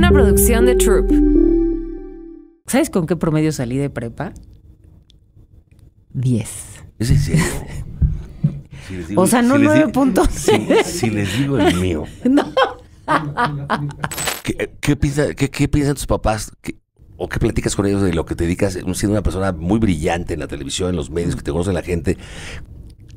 Una producción de Troop. ¿Sabes con qué promedio salí de prepa? 10. o sea, no nueve puntos. Si, les digo el mío. No. ¿Qué, qué piensan tus papás? ¿O qué platicas con ellos de lo que te dedicas siendo una persona muy brillante en la televisión, en los medios, mm. que te conoce la gente?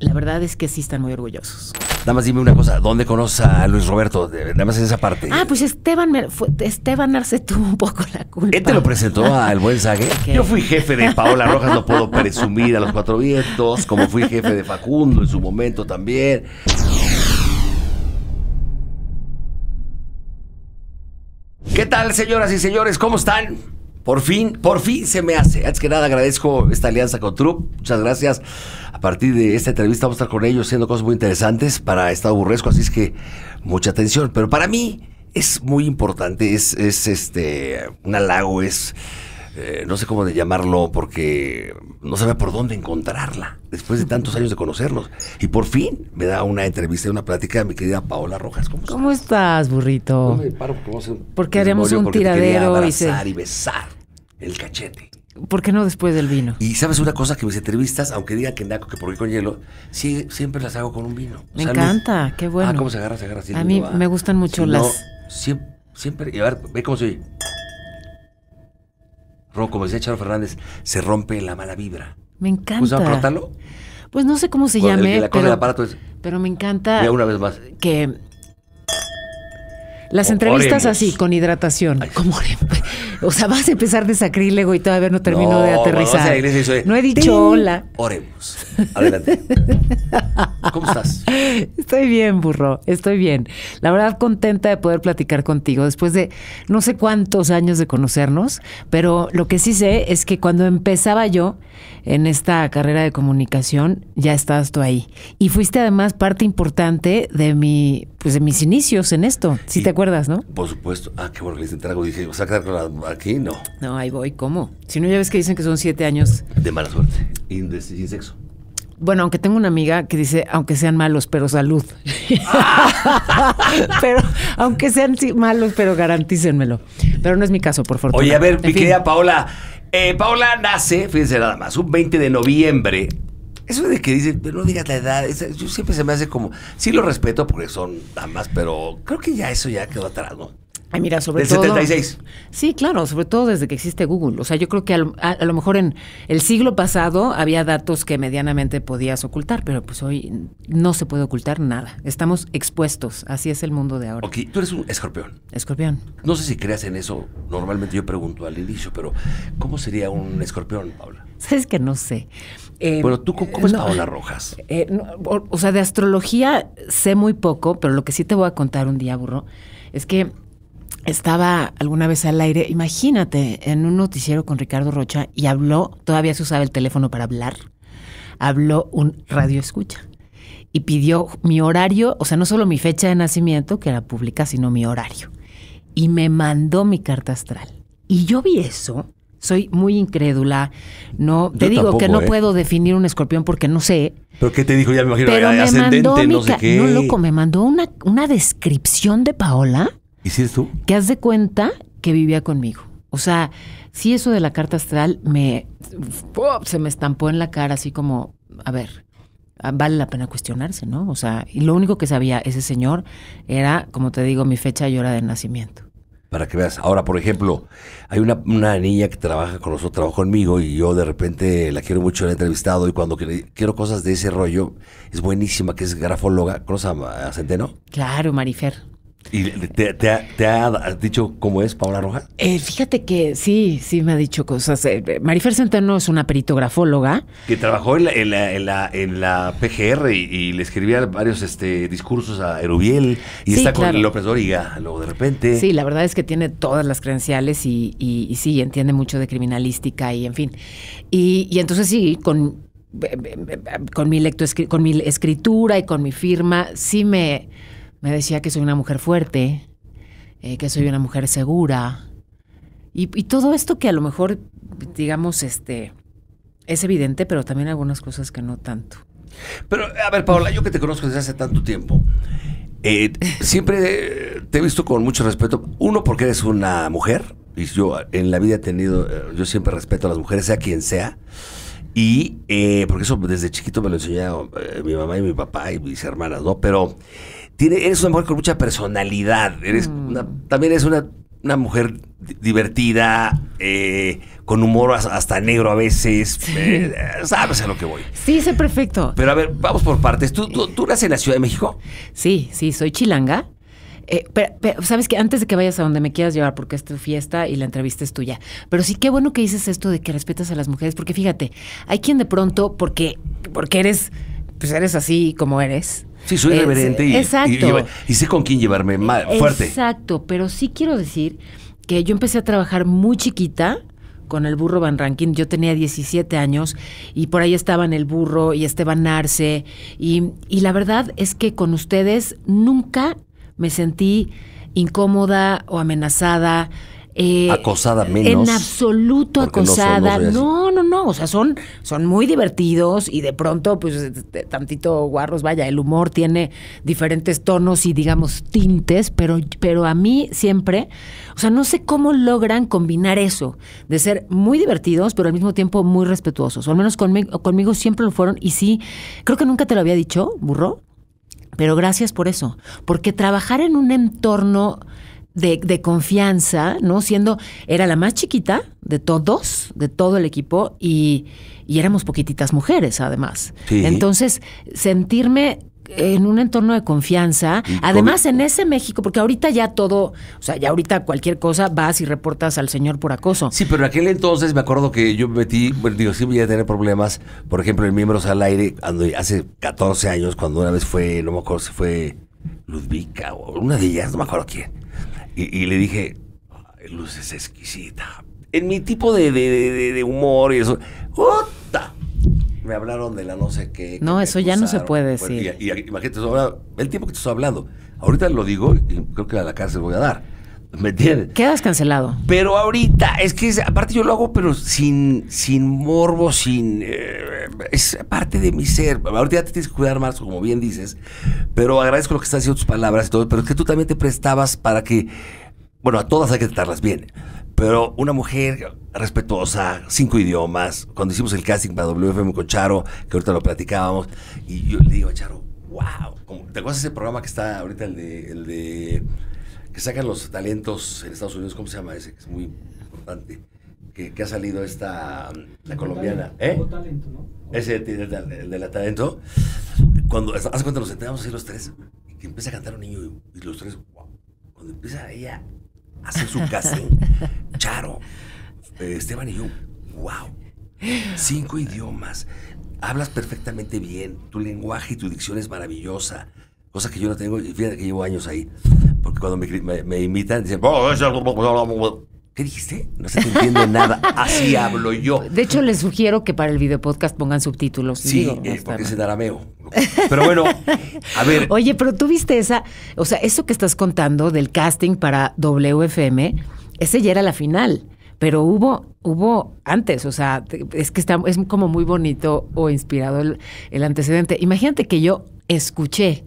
La verdad es que sí están muy orgullosos. Nada más dime una cosa, ¿dónde conoce a Luis Roberto? Nada más en esa parte. Ah, pues Esteban, Esteban Arce tuvo un poco la culpa. ¿Él te lo presentó al buen Zague? Yo fui jefe de Paola Rojas, no puedo presumir a los cuatro vientos, como fui jefe de Facundo en su momento también. ¿Qué tal, señoras y señores? ¿Cómo están? Por fin, por fin se me hace. Antes que nada agradezco esta alianza con Trup. Muchas gracias partir de esta entrevista vamos a estar con ellos haciendo cosas muy interesantes para Estado Burresco, así es que mucha atención. Pero para mí es muy importante, es, es este un halago, es eh, no sé cómo de llamarlo porque no sabía por dónde encontrarla después de tantos años de conocerlos. Y por fin me da una entrevista y una plática de mi querida Paola Rojas. ¿Cómo, estás? burrito? No me porque, haríamos un tiradero y, se... y besar el cachete. ¿Por qué no después del vino? Y sabes una cosa que mis entrevistas, aunque digan que naco, que por qué con hielo, sí, siempre las hago con un vino. Me encanta, qué bueno. Ah, cómo se agarra, se agarra. a mí me gustan mucho las. siempre, y a ver, ve cómo soy. Ron, como decía Charo Fernández, se rompe la mala vibra. Me encanta. ¿Pues se a Pues no sé cómo se llame. pero, aparato es, pero me encanta. Ya una vez más. Que las entrevistas así, con hidratación. Ay. Como o sea, vas a empezar de sacrílego y todavía no termino de aterrizar. no he dicho hola. Oremos. Adelante. ¿Cómo estás? Estoy bien, burro, estoy bien. La verdad, contenta de poder platicar contigo después de no sé cuántos años de conocernos, pero lo que sí sé es que cuando empezaba yo en esta carrera de comunicación, ya estabas tú ahí. Y fuiste además parte importante de mi, pues de mis inicios en esto, si te acuerdas, ¿no? Por supuesto. Ah, qué bueno que les trago. Dije, ¿vas a quedar aquí? No. No, ahí voy, ¿cómo? Si no, ya ves que dicen que son siete años. De mala suerte. Y sin sexo. Bueno, aunque tengo una amiga que dice, aunque sean malos, pero salud. pero, aunque sean malos, pero garantícenmelo. Pero no es mi caso, por favor. Oye, a ver, mi querida Paola. Eh, Paola nace, fíjense nada más, un 20 de noviembre. Eso de que dice, no digas la edad, yo siempre se me hace como, sí lo respeto porque son damas, pero creo que ya eso ya quedó atrás, ¿no? Ay, mira, sobre del todo. 76. Sí, claro, sobre todo desde que existe Google. O sea, yo creo que a lo, mejor en el siglo pasado había datos que medianamente podías ocultar, pero pues hoy no se puede ocultar nada. Estamos expuestos. Así es el mundo de ahora. Ok, tú eres un escorpión. Escorpión. No sé si creas en eso. Normalmente yo pregunto al inicio, pero ¿cómo sería un escorpión, Paula? Sabes que no sé. Eh, pero ¿tú cómo es no, Rojas? Eh, o, o sea, de astrología sé muy poco, pero lo que sí te voy a contar un día, burro, es que estaba alguna vez al aire, imagínate, en un noticiero con Ricardo Rocha y habló, todavía se usaba el teléfono para hablar, habló un radio escucha y pidió mi horario, o sea, no solo mi fecha de nacimiento, que era pública, sino mi horario. Y me mandó mi carta astral. Y yo vi eso, soy muy incrédula. No, te digo que no ¿eh? puedo definir un escorpión porque no sé. ¿Pero qué te dijo? Ya me imagino, pero mandó no No, loco, me mandó una, una descripción de Paola ¿Y es tú? Que has de cuenta que vivía conmigo. O sea, si eso de la carta astral me se me estampó en la cara así como, a ver, vale la pena cuestionarse, ¿no? O sea, y lo único que sabía ese señor era, como te digo, mi fecha y hora de nacimiento. Para que veas. Ahora, por ejemplo, hay una, niña que trabaja con nosotros, trabaja conmigo, y yo de repente la quiero mucho, la he entrevistado, y cuando quiero cosas de ese rollo, es buenísima, que es grafóloga. ¿Conoces a Centeno? Claro, Marifer. ¿Y te, ha, dicho cómo es Paola Roja? Eh, fíjate que sí, sí me ha dicho cosas. Eh, Marifer Centeno es una peritografóloga. Que trabajó en la, PGR y, le escribía varios este, discursos a Erubiel y está con López Doriga, luego de repente. Sí, la verdad es que tiene todas las credenciales y, y, sí, entiende mucho de criminalística y en fin. Y, y entonces sí, con, eh, eh, con mi, lecto, con mi escritura y con mi firma, sí me me decía que soy una mujer fuerte, eh, que soy una mujer segura. Y, todo esto que a lo mejor, digamos, este, es evidente, pero también algunas cosas que no tanto. Pero, a ver, Paola, yo que te conozco desde hace tanto tiempo, eh, siempre te he visto con mucho respeto. Uno, porque eres una mujer, y yo en la vida he tenido, eh, yo siempre respeto a las mujeres, sea quien sea. Y porque eso desde chiquito me lo enseñaron mi mamá y mi papá y mis hermanas, ¿no? Pero tiene, eres una mujer con mucha personalidad. Eres mm. también eres una, una mujer divertida, eh, con humor hasta negro a veces. Eh, sabes a lo que voy. Sí, sé perfecto. Pero a ver, vamos por partes. ¿Tú, tú, naces en la Ciudad de México? Sí, sí, soy chilanga. Eh, pero, sabes que antes de que vayas a donde me quieras llevar, porque es tu fiesta y la entrevista es tuya. Pero sí, qué bueno que dices esto de que respetas a las mujeres, porque fíjate, hay quien de pronto, porque, porque eres, pues eres así como eres, Sí, soy reverente y, Y, sé con quién llevarme fuerte. Exacto, pero sí quiero decir que yo empecé a trabajar muy chiquita con el burro Van Rankin. Yo tenía 17 años y por ahí estaban el burro y Esteban Arce. Y, y la verdad es que con ustedes nunca me sentí incómoda o amenazada. Eh, acosada menos. En absoluto acosada. No, no, no, O sea, son, son muy divertidos y de pronto, pues, tantito guarros, vaya, el humor tiene diferentes tonos y, digamos, tintes, pero, pero a mí siempre, o sea, no sé cómo logran combinar eso, de ser muy divertidos, pero al mismo tiempo muy respetuosos. al menos conmigo, conmigo siempre lo fueron. Y sí, creo que nunca te lo había dicho, burro, pero gracias por eso. Porque trabajar en un entorno de, confianza, ¿no? Siendo, era la más chiquita de todos, de todo el equipo, y, éramos poquititas mujeres además. Entonces, sentirme en un entorno de confianza, además en ese México, porque ahorita ya todo, o sea, ya ahorita cualquier cosa vas y reportas al señor por acoso. Sí, pero en aquel entonces me acuerdo que yo me metí, digo, sí voy a tener problemas, por ejemplo, en Miembros al Aire, hace 14 años, cuando una vez fue, no me acuerdo si fue Ludvica o una de ellas, no me acuerdo quién y, le dije, Luz es exquisita. En mi tipo de, humor y eso. Me hablaron de la no sé qué. No, eso ya no se puede decir. Y, imagínate, el tiempo que te estoy hablando. Ahorita lo digo y creo que a la cárcel voy a dar. ¿Me entiendes? Quedas cancelado. Pero ahorita, es que aparte yo lo hago, pero sin, sin morbo, sin. Eh, es parte de mi ser. Ahorita ya te tienes que cuidar más, como bien dices. Pero agradezco lo que estás haciendo tus palabras y todo. Pero es que tú también te prestabas para que. Bueno, a todas hay que tratarlas bien. Pero una mujer respetuosa, cinco idiomas. Cuando hicimos el casting para WFM con Charo, que ahorita lo platicábamos, y yo le digo a Charo, wow, ¿te acuerdas ese programa que está ahorita, el de. El de que sacan los talentos en Estados Unidos, ¿cómo se llama ese? es muy importante. Que, ha salido esta, mm, la colombiana. ¿eh? Talento, ¿no? Ese, el, de la talento. Cuando, hace cuenta, nos sentamos así los tres, que empieza a cantar un niño, y, los tres, wow. Cuando empieza ella a hacer su casting, Charo, eh, Esteban y yo, wow. Cinco idiomas, hablas perfectamente bien, tu lenguaje y tu dicción es maravillosa, cosa que yo no tengo, y fíjate que llevo años ahí. Porque cuando me, me, imitan, dicen. Oh, ¿Qué dijiste? No se te entiende nada. Así hablo yo. De hecho, les sugiero que para el video podcast pongan subtítulos. Sí, eh, porque es en arameo. Pero bueno, a ver. Oye, pero tú viste esa, o sea, eso que estás contando del casting para WFM, ese ya era la final. Pero hubo, hubo antes, o sea, es que está, es como muy bonito o inspirado el, el antecedente. Imagínate que yo escuché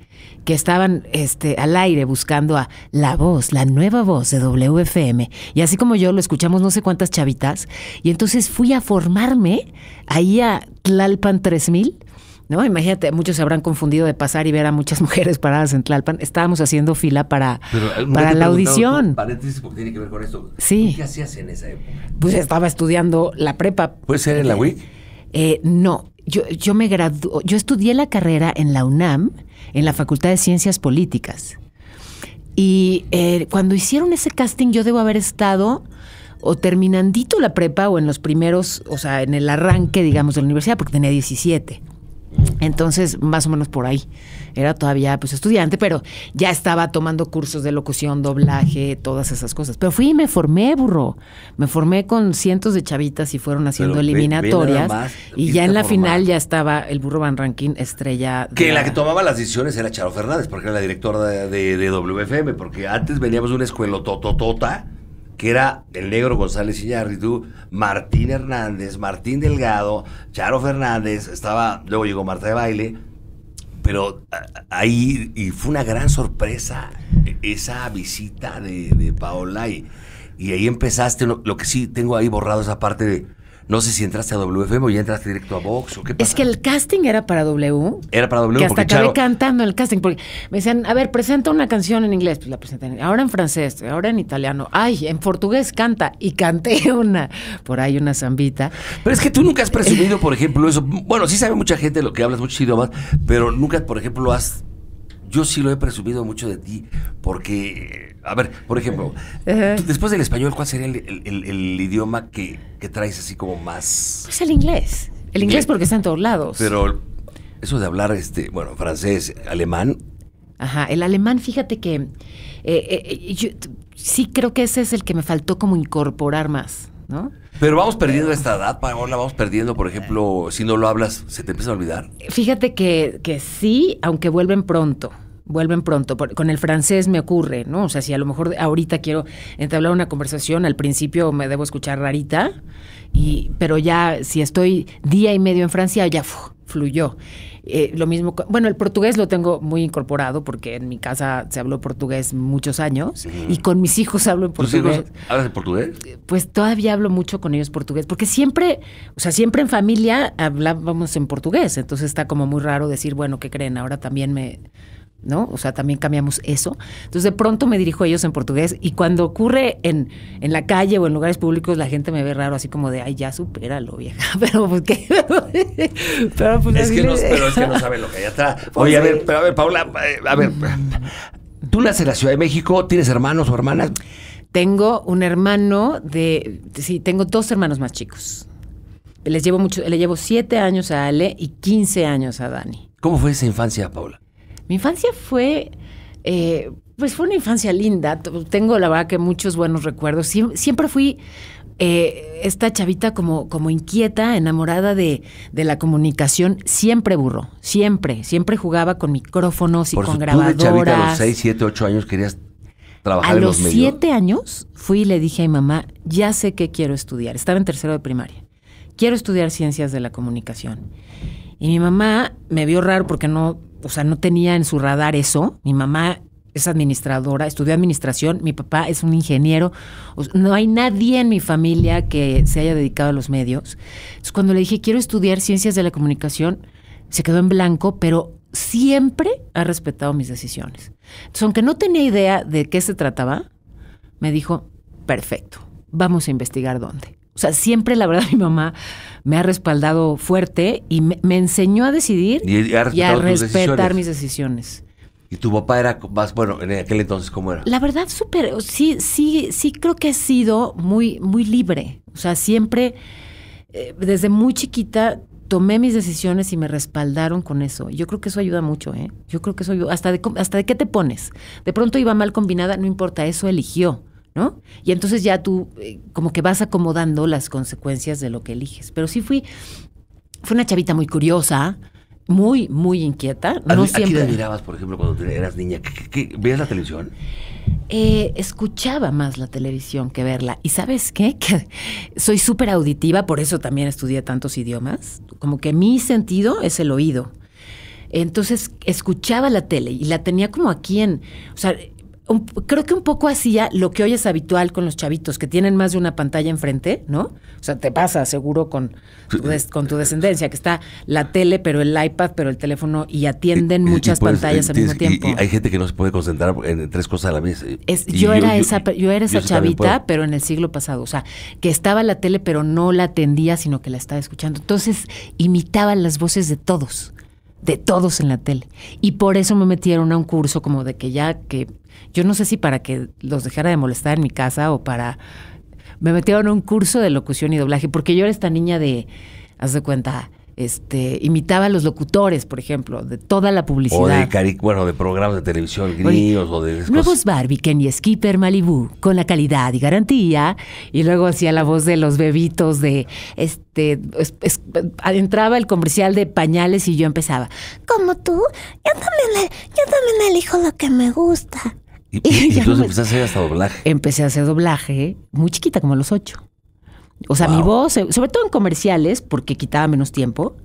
que estaban este, al aire buscando a la voz, la nueva voz de WFM. Y así como yo lo escuchamos no sé cuántas chavitas. Y entonces fui a formarme ahí a Tlalpan 3000. ¿No? Imagínate, muchos se habrán confundido de pasar y ver a muchas mujeres paradas en Tlalpan. Estábamos haciendo fila para, eh, para la audición. tiene que ver con Sí. ¿Qué hacías en esa época? Pues estaba estudiando la prepa. ¿Puede ser en la WIC? Eh, eh, no, yo, yo me graduó, yo estudié la carrera en la UNAM, en la Facultad de Ciencias Políticas. Y eh, cuando hicieron ese casting, yo debo haber estado o terminandito la prepa o en los primeros, o sea, en el arranque, digamos, de la universidad, porque tenía 17. Entonces, más o menos por ahí era todavía pues estudiante, pero ya estaba tomando cursos de locución, doblaje, todas esas cosas. Pero fui y me formé, burro. Me formé con cientos de chavitas y fueron haciendo eliminatorias. y ya en la final ya estaba el burro Van Rankin estrella. que la... que tomaba las decisiones era Charo Fernández, porque era la directora de, WFM, porque antes veníamos de una escuela tototota que era el negro González tú Martín Hernández, Martín Delgado, Charo Fernández, estaba, luego llegó Marta de Baile, pero ahí y fue una gran sorpresa e, esa visita de, Paola y, ahí empezaste, lo, lo, que sí tengo ahí borrado esa parte de no sé si entraste a WFM o ya entraste directo a Vox o qué Es que el casting era para W. Era para W. Que hasta acabé cantando el casting. Porque me decían, a ver, presenta una canción en inglés. Pues la presenté en... ahora en francés, ahora en italiano. Ay, en portugués canta. Y canté una, por ahí una zambita. Pero es que tú nunca has presumido, por ejemplo, eso. Bueno, sí sabe mucha gente lo que hablas muchos idiomas, pero nunca, por ejemplo, has yo sí lo he presumido mucho de ti, porque, a ver, por ejemplo, después del español, ¿cuál sería el, idioma que, traes así como más? Pues el inglés. El inglés porque está en todos lados. Pero eso de hablar, este, bueno, francés, alemán. Ajá, el alemán, fíjate que eh, eh, yo sí creo que ese es el que me faltó como incorporar más. ¿no? Pero vamos perdiendo esta edad, Paola, vamos perdiendo, por ejemplo, si no lo hablas, se te empieza a olvidar. Fíjate que, que sí, aunque vuelven pronto vuelven pronto. con el francés me ocurre, ¿no? O sea, si a lo mejor ahorita quiero entablar una conversación, al principio me debo escuchar rarita, y, pero ya si estoy día y medio en Francia, ya fluyó. Eh, lo mismo, bueno, el portugués lo tengo muy incorporado porque en mi casa se habló portugués muchos años y con mis hijos hablo en portugués. hablas portugués? Eh, pues todavía hablo mucho con ellos portugués porque siempre, o sea, siempre en familia hablábamos en portugués, entonces está como muy raro decir, bueno, ¿qué creen? Ahora también me ¿no? O sea, también cambiamos eso. Entonces, de pronto me dirijo a ellos en portugués y cuando ocurre en, la calle o en lugares públicos, la gente me ve raro, así como de, ay, ya supéralo, vieja. Pero, pues, ¿qué? Pues, es que no, pero saben lo que hay atrás. Pues, Oye, a ver, pero a ver, Paula, eh, a ver, tú naces en la Ciudad de México, ¿tienes hermanos o hermanas? Tengo un hermano de, sí, tengo dos hermanos más chicos. Les llevo mucho, le llevo siete años a Ale y 15 años a Dani. ¿Cómo fue esa infancia, Paula? Mi infancia fue, eh, pues fue una infancia linda. Tengo la verdad que muchos buenos recuerdos. siempre fui eh, esta chavita como, como inquieta, enamorada de, la comunicación, siempre burro, siempre, siempre jugaba con micrófonos y con grabadoras. de chavita a los 6, 7, 8 años querías trabajar en medios. A los 7 años fui y le dije a mi mamá, ya sé qué quiero estudiar. Estaba en tercero de primaria. Quiero estudiar ciencias de la comunicación. Y mi mamá me vio raro porque no o sea, no tenía en su radar eso. Mi mamá es administradora, estudió administración, mi papá es un ingeniero, no hay nadie en mi familia que se haya dedicado a los medios. Entonces cuando le dije, quiero estudiar ciencias de la comunicación, se quedó en blanco, pero siempre ha respetado mis decisiones. Entonces, aunque no tenía idea de qué se trataba, me dijo, perfecto, vamos a investigar dónde. O sea, siempre la verdad mi mamá me ha respaldado fuerte y me, enseñó a decidir y, a respetar mis decisiones. ¿Y tu papá era más, bueno, en aquel entonces cómo era? La verdad, súper, sí, sí, sí creo que he sido muy, muy libre. O sea, siempre, eh, desde muy chiquita, tomé mis decisiones y me respaldaron con eso. Yo creo que eso ayuda mucho, ¿eh? Yo creo que eso ayuda. Hasta hasta de qué te pones. De pronto iba mal combinada, no importa, eso eligió. Y entonces ya tú eh, como que vas acomodando las consecuencias de lo que eliges. Pero sí fui, fue una chavita muy curiosa, muy, muy inquieta. No ¿A, siempre... mirabas, por ejemplo, cuando eras niña? veías la televisión? Eh, escuchaba más la televisión que verla. ¿Y sabes qué? soy súper auditiva, por eso también estudié tantos idiomas. Como que mi sentido es el oído. Entonces escuchaba la tele y la tenía como aquí en creo que un poco hacía lo que hoy es habitual con los chavitos, que tienen más de una pantalla enfrente, ¿no? O sea, te pasa seguro con tu, con tu descendencia, que está la tele, pero el iPad, pero el teléfono, y atienden muchas pantallas eh, al mismo tiempo. hay gente que no se puede concentrar en tres cosas a la vez. Eh, yo, era esa, yo era esa chavita, pero en el siglo pasado. O sea, que estaba la tele, pero no la atendía, sino que la estaba escuchando. Entonces, imitaba las voces de todos de todos en la tele. Y por eso me metieron a un curso como de que ya que yo no sé si para que los dejara de molestar en mi casa o para... Me metieron a un curso de locución y doblaje, porque yo era esta niña de, haz de cuenta, este, imitaba a los locutores, por ejemplo, de toda la publicidad. O de, bueno, de programas de televisión míos o de... Nuevos Barbie, y Skipper Malibu, con la calidad y garantía. Y luego hacía la voz de los bebitos de... este Entraba el comercial de pañales y yo empezaba. Como tú, yo también, yo también elijo lo que me gusta. Y, entonces empecé a hacer hasta doblaje. Empecé a hacer doblaje muy chiquita, como a los ocho. O sea, mi voz, eh, sobre todo en comerciales, porque quitaba menos tiempo.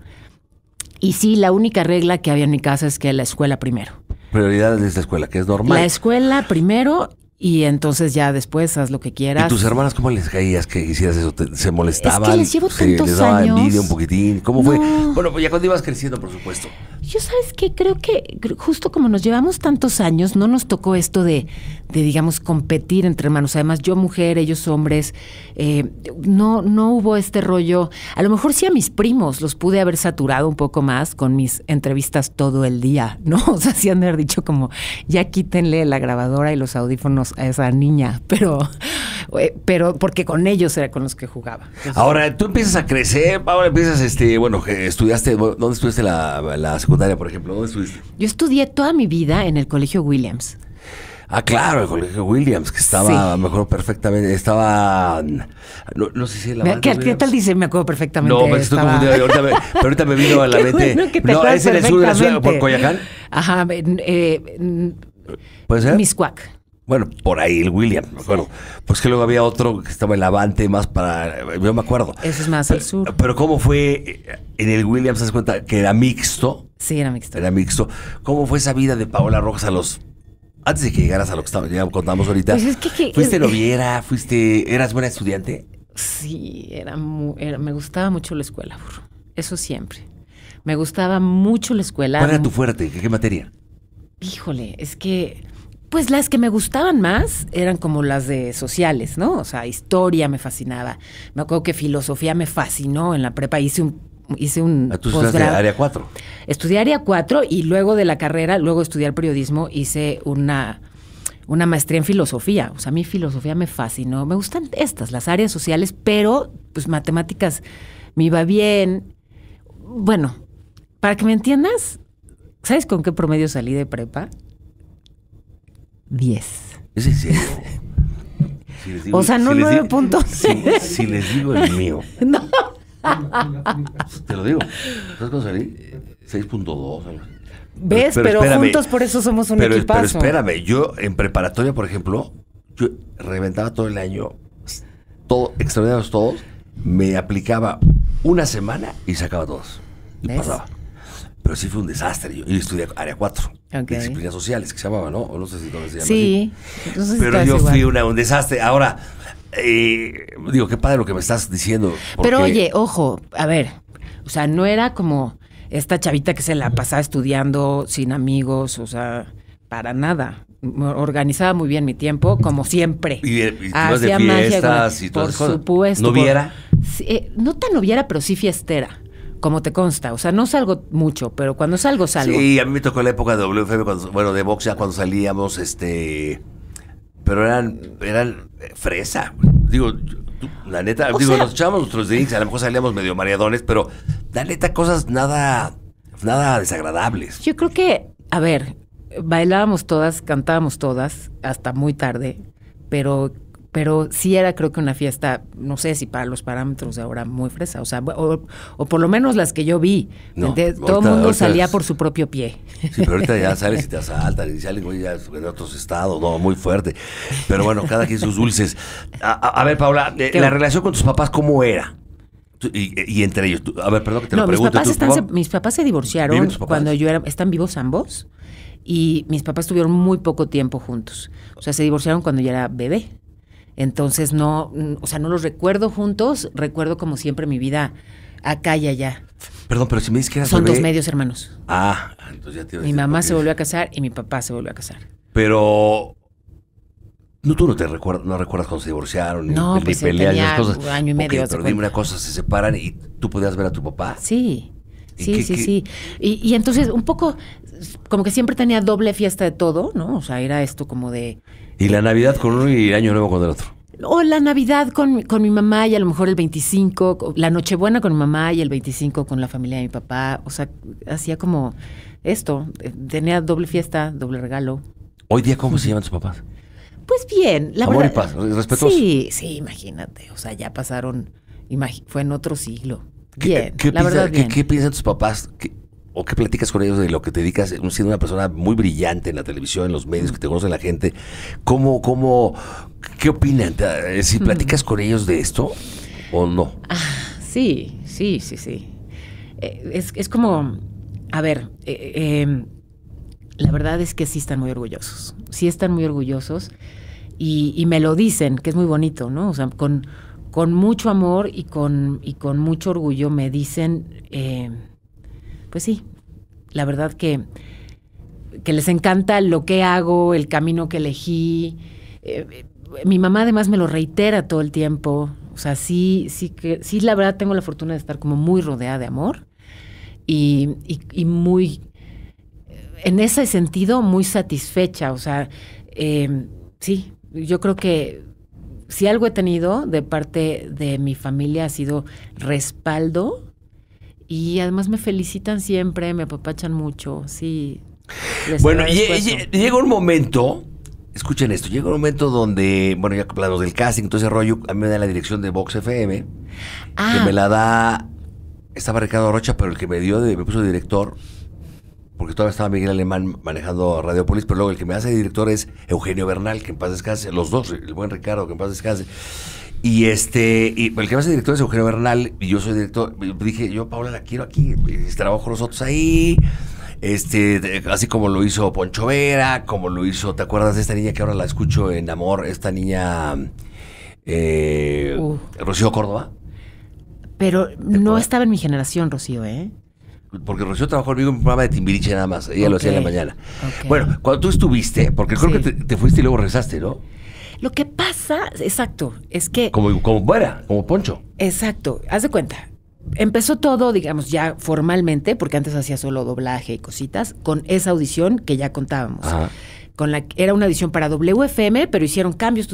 Y sí, la única regla que había en mi casa es que la escuela primero. Prioridades de esta escuela, que es normal. La escuela primero y entonces ya después haz lo que quieras. ¿Y tus hermanas cómo les caías que hicieras eso? ¿Se molestaban? Es que les llevo tantos años ¿Les daba un poquitín? ¿Cómo fue? Bueno, pues ya cuando ibas creciendo, por supuesto. Yo sabes que creo que justo como nos llevamos tantos años, no nos tocó esto de, digamos, competir entre hermanos. Además, yo mujer, ellos hombres, eh, no, no hubo este rollo. A lo mejor sí a mis primos los pude haber saturado un poco más con mis entrevistas todo el día, ¿no? O sea, si han de haber dicho como, ya quítenle la grabadora y los audífonos a esa niña, pero, eh, pero porque con ellos era con los que jugaba. ahora, tú empiezas a crecer, ahora empiezas, este, bueno, estudiaste, ¿dónde estudiaste la, la secundaria? por ejemplo? ¿Dónde estuviste? Yo estudié toda mi vida en el Colegio Williams. Ah, claro, el colegio Williams, que estaba, mejor me perfectamente, estaba, no, sé si la banda ¿Qué, tal dice? Me acuerdo perfectamente. No, me pues estoy estaba... confundido, ahorita me, pero ahorita me vino a la mente. Bueno no, es en el sur de la ciudad, por Coyacán. Ajá, eh, ¿Puede ser? Miscuac. Bueno, por ahí el William, me acuerdo. Pues que luego había otro que estaba la Lavante, más para. Yo me acuerdo. Eso es más al sur. Pero ¿cómo fue eh, en el William? ¿se das cuenta que era mixto? Sí, era mixto. Era mixto. ¿Cómo fue esa vida de Paola Rojas a los. Antes de que llegaras a lo que ya contamos ahorita. Pues ¿Fuiste noviera? ¿Fuiste. ¿Eras buena estudiante? Sí, era, me gustaba mucho la escuela, burro. Eso siempre. Me gustaba mucho la escuela. ¿Cuál era tu mm. fuerte? ¿Qué, qué materia? Híjole, es que pues las que me gustaban más eran como las de sociales, ¿no? O sea, historia me fascinaba. Me acuerdo que filosofía me fascinó en la prepa. Hice un hice un ah, ¿Tú estudiaste área 4? Estudié área 4 y luego de la carrera, luego de estudiar periodismo, hice una, una maestría en filosofía. O sea, a mí filosofía me fascinó. Me gustan estas, las áreas sociales, pero pues matemáticas me iba bien. Bueno, para que me entiendas, ¿sabes con qué promedio salí de prepa? 10. ¿Es en digo, o sea, no si puntos Si, les digo el mío. No. Te lo digo. ¿Sabes cuándo salí? 6.2. ¿Ves? Pero, juntos por eso somos un equipo equipazo. Pero espérame, yo en preparatoria, por ejemplo, yo reventaba todo el año, todo, extraordinarios todos, me aplicaba una semana y sacaba todos. Y pasaba. Pero sí fue un desastre. Yo, estudié área 4, disciplinas sociales, que se llamaba, ¿no? O no sé si todavía se llama. Sí, pero yo fui un desastre. Ahora, eh, digo, qué padre lo que me estás diciendo. Pero oye, ojo, a ver, o sea, no era como esta chavita que se la pasaba estudiando sin amigos, o sea, para nada. Organizaba muy bien mi tiempo, como siempre. Y, Hacía de fiestas y Por supuesto. ¿No viera? Eh, no tan no pero sí fiestera como te consta. O sea, no salgo mucho, pero cuando salgo, salgo. Sí, a mí me tocó la época de WFM, bueno, de box cuando salíamos, este... Pero eran, eran eh, fresa. Digo, la neta, digo, nos echábamos nuestros drinks, a lo mejor salíamos medio mareadones, pero la neta, cosas nada, nada desagradables. Yo creo que, a ver, bailábamos todas, cantábamos todas, hasta muy tarde, pero pero sí era creo que una fiesta, no sé si para los parámetros de ahora muy fresa, o sea, o, por lo menos las que yo vi, todo el mundo salía por su propio pie. Sí, pero ahorita ya sabes y te asaltan y salen oye, ya en otros estados, no, muy fuerte. Pero bueno, cada quien sus dulces. A, ver, Paula, eh, la relación con tus papás, ¿cómo era? Y, entre ellos, a ver, perdón que te lo pregunto. Mis papás, Se, divorciaron cuando yo era, están vivos ambos y mis papás tuvieron muy poco tiempo juntos. O sea, se divorciaron cuando yo era bebé. Entonces no, o sea, no los recuerdo juntos, recuerdo como siempre mi vida acá y allá. Perdón, pero si me dices que eras Son dos medios hermanos. Ah, entonces ya te a Mi mamá se volvió a casar y mi papá se volvió a casar. Pero no, tú no te recuerdas, no recuerdas cuando se divorciaron, no, ni, pues peleas, cosas. año y medio. pero dime una cosa, se separan y tú podías ver a tu papá. Sí, sí, sí, sí. y, entonces un poco, como que siempre tenía doble fiesta de todo, ¿no? O sea, era esto como de y la Navidad con uno y Año Nuevo con el otro. O la Navidad con, mi mamá y a lo mejor el 25, la Nochebuena con mi mamá y el 25 con la familia de mi papá. O sea, hacía como esto. Eh, tenía doble fiesta, doble regalo. Hoy día, ¿cómo se llaman tus papás? Pues bien, la verdad. Amor y paz, respetuoso. Sí, sí, imagínate. O sea, ya pasaron, fue en otro siglo. Bien, ¿Qué, piensan tus papás? o qué platicas con ellos de lo que te dedicas, siendo una persona muy brillante en la televisión, en los medios, mm. que te conoce la gente, ¿cómo, cómo, qué opinan? Eh, ¿Si mm. platicas con ellos de esto o no? Ah, sí, sí, sí, sí. Eh, es, como, a ver, eh, la verdad es que sí están muy orgullosos, sí están muy orgullosos y, me lo dicen, que es muy bonito, ¿no? O sea, con, con mucho amor y con, y con mucho orgullo me dicen pues sí, la verdad que, que les encanta lo que hago, el camino que elegí. Eh, mi mamá además me lo reitera todo el tiempo. O sea, sí, sí que, sí, la verdad tengo la fortuna de estar como muy rodeada de amor y, y, muy, en ese sentido, muy satisfecha. O sea, eh, sí, yo creo que si algo he tenido de parte de mi familia ha sido respaldo y además me felicitan siempre, me apapachan mucho, sí. Bueno, y, llega un momento, escuchen esto, llega un momento donde, bueno, ya hablamos del casting, entonces rollo, a mí me da la dirección de Vox FM, que ah. me la da, estaba Ricardo Rocha, pero el que me dio, de, me puso director, porque todavía estaba Miguel Alemán manejando radio Radiopolis, pero luego el que me hace director es Eugenio Bernal, que en paz descanse, los dos, el buen Ricardo, que en paz descanse. Y este, y el que va a ser director es Eugenio Bernal, y yo soy director, dije, yo Paula la quiero aquí, trabajo nosotros ahí, este, así como lo hizo Poncho Vera, como lo hizo, ¿te acuerdas de esta niña que ahora la escucho en Amor? Esta niña, eh, uh. Rocío Córdoba. Pero no estaba en mi generación, Rocío, ¿eh? porque Rocío trabajó conmigo en un programa de Timbiriche nada más, ella lo hacía en la mañana. Bueno, cuando tú estuviste, porque creo que te, fuiste y luego rezaste ¿no? Lo que pasa, exacto, es que... Como, como fuera, como Poncho. Exacto, haz de cuenta. Empezó todo, digamos, ya formalmente, porque antes hacía solo doblaje y cositas, con esa audición que ya contábamos. Con la, era una audición para WFM, pero hicieron cambios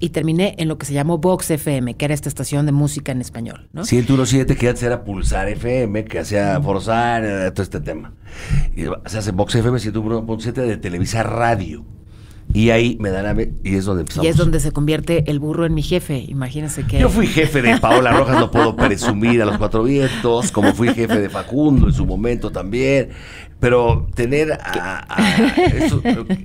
y terminé en lo que se llamó Vox FM, que era esta estación de música en español. ¿no? 117 que antes era Pulsar FM, que hacía Forzar, eh, todo este tema. se hace Vox FM 117 de Televisa Radio. Y ahí me dan a ver, y es donde es donde se convierte el burro en mi jefe, imagínense que... Yo fui jefe de Paola Rojas, no puedo presumir a los cuatro vientos, como fui jefe de Facundo en su momento también, pero tener a esos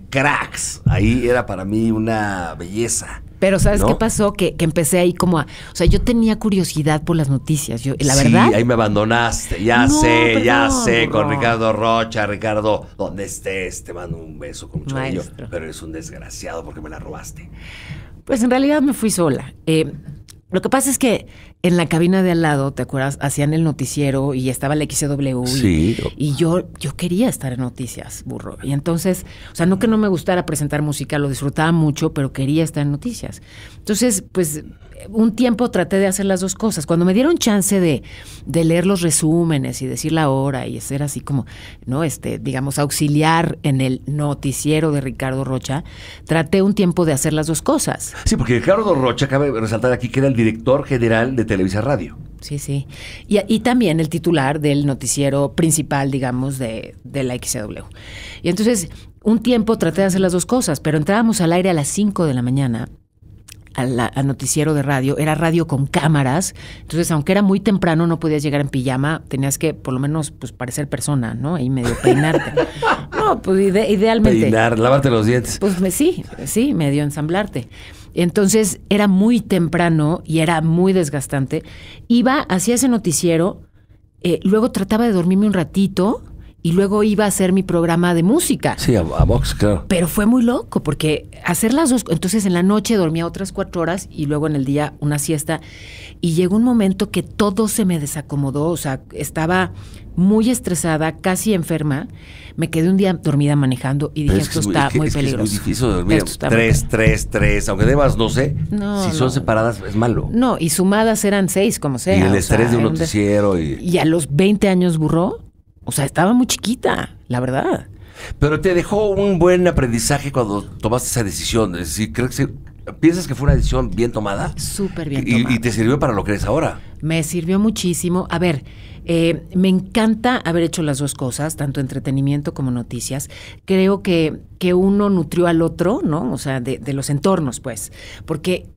cracks ahí era para mí una belleza. Pero ¿sabes qué pasó? Que, empecé ahí como a... O sea, yo tenía curiosidad por las noticias. Yo, la sí, verdad... ahí me abandonaste. Ya sé, ya sé. Con Ricardo Rocha. Ricardo, donde estés, te mando un beso con mucho cariño. Pero eres un desgraciado porque me la robaste. Pues en realidad me fui sola. Eh, lo que pasa es que en la cabina de al lado, ¿te acuerdas? Hacían el noticiero y estaba el XW. Y, yo, yo quería estar en noticias, burro. Y entonces, o sea, no que no me gustara presentar música, lo disfrutaba mucho, pero quería estar en noticias. Entonces, pues, un tiempo traté de hacer las dos cosas. Cuando me dieron chance de, de leer los resúmenes y decir la hora y ser así como, ¿no? Este, digamos, auxiliar en el noticiero de Ricardo Rocha, traté un tiempo de hacer las dos cosas. Sí, porque Ricardo Rocha, cabe resaltar aquí que era el director general de Televisa Radio. Sí, sí. Y, y, también el titular del noticiero principal, digamos, de, de, la XW. Y entonces, un tiempo traté de hacer las dos cosas, pero entrábamos al aire a las 5 de la mañana. Al, noticiero de radio, era radio con cámaras, entonces aunque era muy temprano no podías llegar en pijama, tenías que por lo menos pues parecer persona, ¿no? Y medio peinarte. no, pues idealmente. Peinar, lávate los dientes. Pues sí, sí, medio ensamblarte. Entonces era muy temprano y era muy desgastante. Iba, hacía ese noticiero, eh, luego trataba de dormirme un ratito y luego iba a hacer mi programa de música. Sí, a, Vox, claro. Pero fue muy loco porque hacer las dos, entonces en la noche dormía otras cuatro horas y luego en el día una siesta y llegó un momento que todo se me desacomodó, o sea, estaba muy estresada, casi enferma. Me quedé un día dormida manejando y dije, esto está muy peligroso. Es difícil dormir. Tres, tres, tres. Aunque debas no no, si son separadas es malo. No, y sumadas eran seis, como sea. Y el estrés de un noticiero. Y... y a los 20 años burró o sea, estaba muy chiquita, la verdad. Pero te dejó un buen aprendizaje cuando tomaste esa decisión. Es decir, creo que, ¿Piensas que fue una decisión bien tomada? Súper bien y, tomada. ¿Y te sirvió para lo que eres ahora? Me sirvió muchísimo. A ver, eh, me encanta haber hecho las dos cosas, tanto entretenimiento como noticias. Creo que, que uno nutrió al otro, ¿no? O sea, de, los entornos, pues. Porque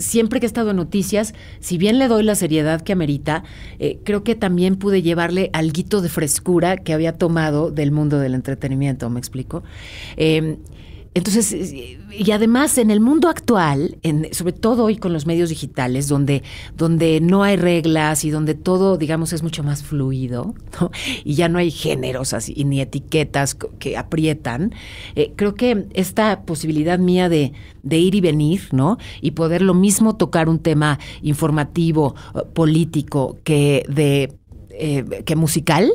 siempre que he estado en noticias, si bien le doy la seriedad que amerita, eh, creo que también pude llevarle algo de frescura que había tomado del mundo del entretenimiento, ¿me explico? Eh, entonces, y además en el mundo actual, sobre todo hoy con los medios digitales, donde, donde no hay reglas y donde todo, digamos, es mucho más fluido, y ya no hay géneros así, ni etiquetas que aprietan, eh, creo que esta posibilidad mía de, de, ir y venir, ¿no? Y poder lo mismo tocar un tema informativo, eh, político, que de... Eh, que musical,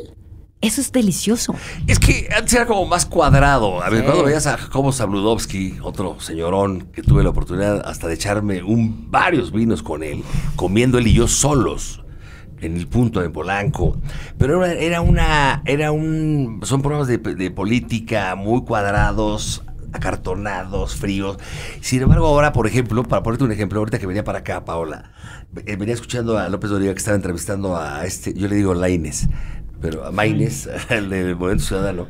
eso es delicioso. Es que antes era como más cuadrado. A ver, cuando veías a Jacobo Sabludowski, otro señorón que tuve la oportunidad hasta de echarme un, varios vinos con él, comiendo él y yo solos en el punto de Polanco. Pero era, una, era un, son programas de, política muy cuadrados, acartonados, fríos. Sin embargo, ahora, por ejemplo, para ponerte un ejemplo, ahorita que venía para acá, Paola, eh, venía escuchando a López Doriva que estaba entrevistando a este, yo le digo Laines, pero a Maines, el del Movimiento Ciudadano,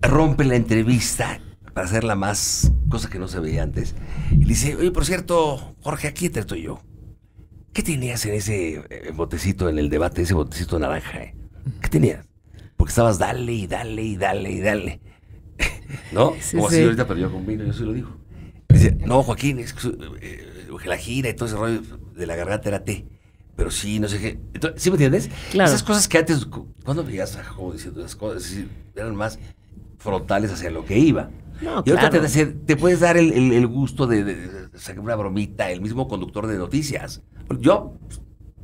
rompe la entrevista para hacerla más, cosa que no se veía antes. Y dice, oye, por cierto, Jorge, aquí te estoy yo. ¿Qué tenías en ese eh, botecito, en el debate, ese botecito naranja? Eh? ¿Qué tenías? Porque estabas dale y dale y dale y dale. ¿No? así ahorita, pero yo con yo sí lo digo. Dice, no, Joaquín, es eh, la gira y todo ese rollo de la garganta era té pero sí, no sé qué. ¿Sí me entiendes? Esas cosas que antes, cuando veías a diciendo esas cosas, eran más frontales hacia lo que iba. No, y ahorita te, te, puedes dar el, gusto de, sacar una bromita, el mismo conductor de noticias. Yo,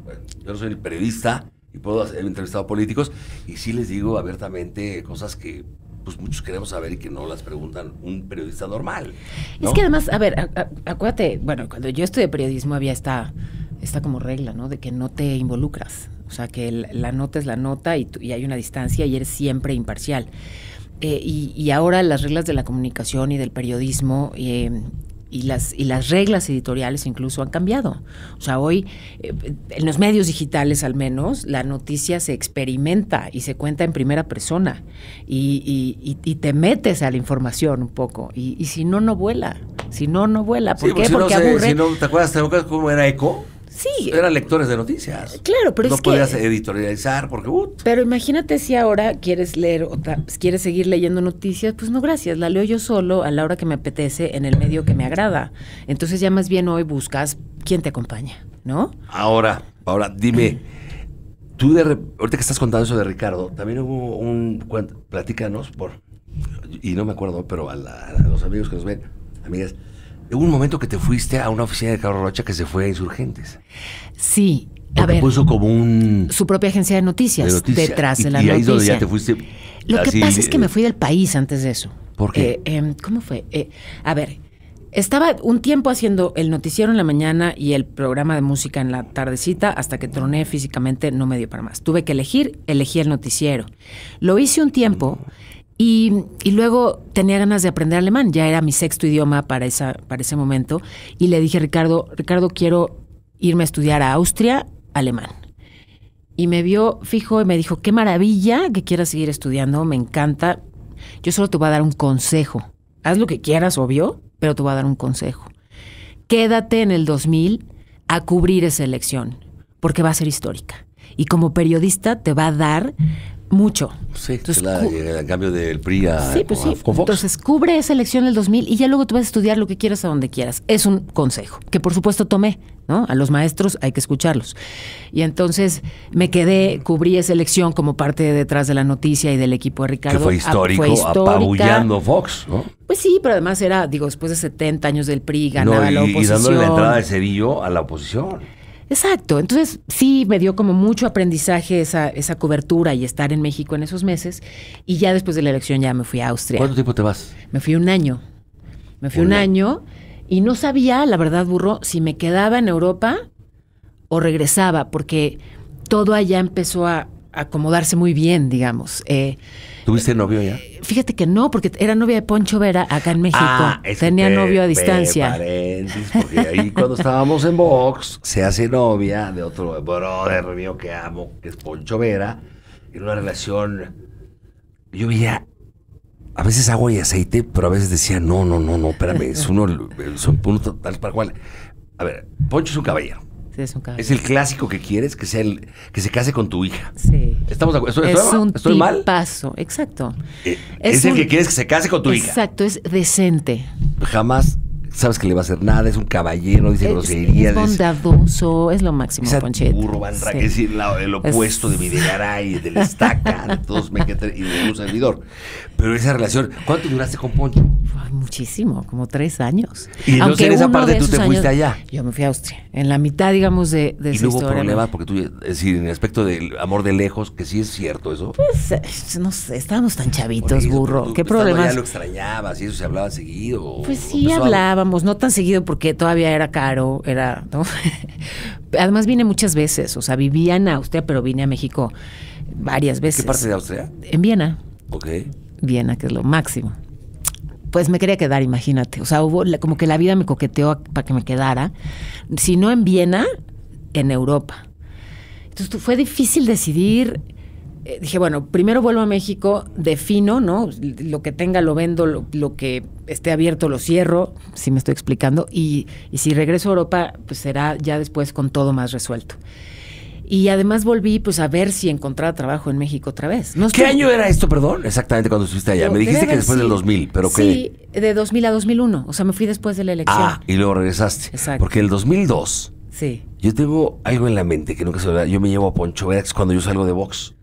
pues, yo no soy periodista y puedo haber entrevistado a políticos y sí les digo abiertamente cosas que pues muchos queremos saber y que no las preguntan un periodista normal. Es que además, a ver, acuérdate, bueno, cuando yo estudié periodismo había esta... Está como regla, ¿no? De que no te involucras. O sea, que la nota es la nota y, hay una distancia y eres siempre imparcial. Eh, y, ahora las reglas de la comunicación y del periodismo eh, y, las, y las reglas editoriales incluso han cambiado. O sea, hoy eh, en los medios digitales al menos la noticia se experimenta y se cuenta en primera persona y, te metes a la información un poco. Y, si no, no vuela. Si no, no vuela. ¿Por pues qué? Porque Si no, ¿Te acuerdas, te acuerdas cómo era ECO? Sí. Eran lectores de noticias. Claro, pero no es que... No podías editorializar porque... Pero imagínate si ahora quieres leer, o quieres seguir leyendo noticias, pues no, gracias, la leo yo solo a la hora que me apetece, en el medio que me agrada. Entonces ya más bien hoy buscas quién te acompaña, ¿no? Ahora, ahora, dime, tú de... Ahorita que estás contando eso de Ricardo, también hubo un... Platícanos por... Y no me acuerdo, pero a, a los amigos que nos ven, amigas Hubo un momento que te fuiste a una oficina de Carlos Rocha que se fue a Insurgentes. Sí. a ver, puso como un... Su propia agencia de noticias, detrás de la y noticia. ya te fuiste... Lo que pasa es que me fui del país antes de eso. ¿Por qué? Eh, em, ¿Cómo fue? Eh, a ver, estaba un tiempo haciendo el noticiero en la mañana y el programa de música en la tardecita hasta que troné físicamente, no me dio para más. Tuve que elegir, elegí el noticiero. Lo hice un tiempo... Mm. Y, luego tenía ganas de aprender alemán, ya era mi sexto idioma para, ese momento. Y le dije Ricardo, Ricardo, quiero irme a estudiar a Austria alemán. Y me vio fijo y me dijo, qué maravilla que quieras seguir estudiando, me encanta. Yo solo te voy a dar un consejo. Haz lo que quieras, obvio, pero te voy a dar un consejo. Quédate en el 2000 a cubrir esa elección, porque va a ser histórica. Y como periodista te va a dar mucho. Sí, Entonces, el eh, cambio del PRI a, sí, pues Entonces, cubre esa elección del 2000 y ya luego tú vas a estudiar lo que quieras a donde quieras. Es un consejo que, por supuesto, tomé. ¿no? A los maestros hay que escucharlos. Y entonces me quedé, cubrí esa elección como parte detrás de la noticia y del equipo de Ricardo. Que ah, fue histórico, fue apabullando Fox, ¿no? Pues sí, pero además era, digo, después de 70 años del PRI, ganaba la oposición. Y dándole la entrada de Sevillo a la oposición. Exacto, entonces sí me dio como mucho aprendizaje esa, esa cobertura y estar en México en esos meses. Y ya después de la elección ya me fui a Austria. ¿Cuánto tiempo te vas? Me fui un año. Me fui un año y no sabía, la verdad, burro, si me quedaba en Europa o regresaba, porque todo allá empezó a, acomodarse muy bien, digamos. Eh, ¿Tuviste novio ya? Eh, fíjate que no, porque era novia de Poncho Vera acá en México. Ah, Tenía novio a distancia. Paréntesis, porque ahí cuando estábamos en Vox, se hace novia de otro brother mío que amo, que es Poncho Vera, en una relación. Yo veía a veces agua y aceite, pero a veces decía, no, no, no, no, espérame, es uno, un punto tal para cual. A ver, Poncho es un caballero es el clásico que quieres, que sea el, que se case con tu hija. Sí. Estamos de acuerdo. Es un estoy mal? paso, exacto. Eh, es, el que quieres que se case con tu hija. Exacto, es decente. Jamás sabes que le va a hacer nada, es un caballero, dice es, groserías. Es bondadoso, es, lo máximo, esa Ponchete. es el, el opuesto de Videgaray, del Estaca, de todos y de un servidor. Pero esa relación, ¿cuánto duraste con Poncho? muchísimo, como tres años. Y entonces Aunque en esa parte tú te fuiste allá. Yo me fui a Austria, en la mitad, digamos, de, de Y no hubo problemas, porque tú, decir, en el aspecto del amor de lejos, que sí es cierto eso. Pues, eh, no sé, estábamos tan chavitos, burro. ¿Qué problemas? Ya lo extrañabas y eso se hablaba seguido. Pues sí, hablaba no tan seguido porque todavía era caro, era, Además vine muchas veces, o sea, vivía en Austria, pero vine a México varias veces. ¿Qué parte de Austria? En Viena. Ok. Viena, que es lo máximo. Pues me quería quedar, imagínate. O sea, hubo como que la vida me coqueteó para que me quedara. Si no en Viena, en Europa. Entonces fue difícil decidir eh, dije, bueno, primero vuelvo a México, defino, ¿no? Lo que tenga lo vendo, lo, que esté abierto lo cierro, si me estoy explicando, y, si regreso a Europa, pues será ya después con todo más resuelto. Y además volví pues a ver si encontraba trabajo en México otra vez. ¿Qué año era esto, perdón? Exactamente cuando estuviste allá. me dijiste que después del 2000, pero sí, de 2000 a 2001, o sea, me fui después de la elección. Ah, y luego regresaste. Exacto. Porque el 2002... Sí. Yo tengo algo en la mente que nunca se olvida. Yo me llevo a Poncho Verax cuando yo salgo de Vox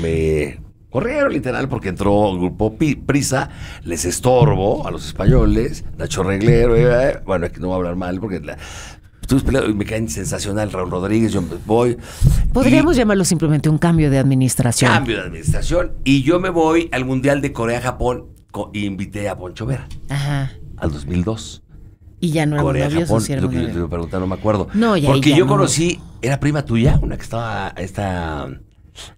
me corrieron literal porque entró un grupo Prisa, les estorbo a los españoles, Nacho Reglero, eh, eh, bueno, aquí no voy a hablar mal porque me caen sensacional Raúl Rodríguez, yo me voy. Podríamos llamarlo simplemente un cambio de administración. Cambio de administración y yo me voy al Mundial de Corea-Japón e invité a Poncho Vera. Ajá. Al 2002. Y ya no era era lo yo te preguntar, no me acuerdo. No, Porque yo conocí, era prima tuya, una que estaba, esta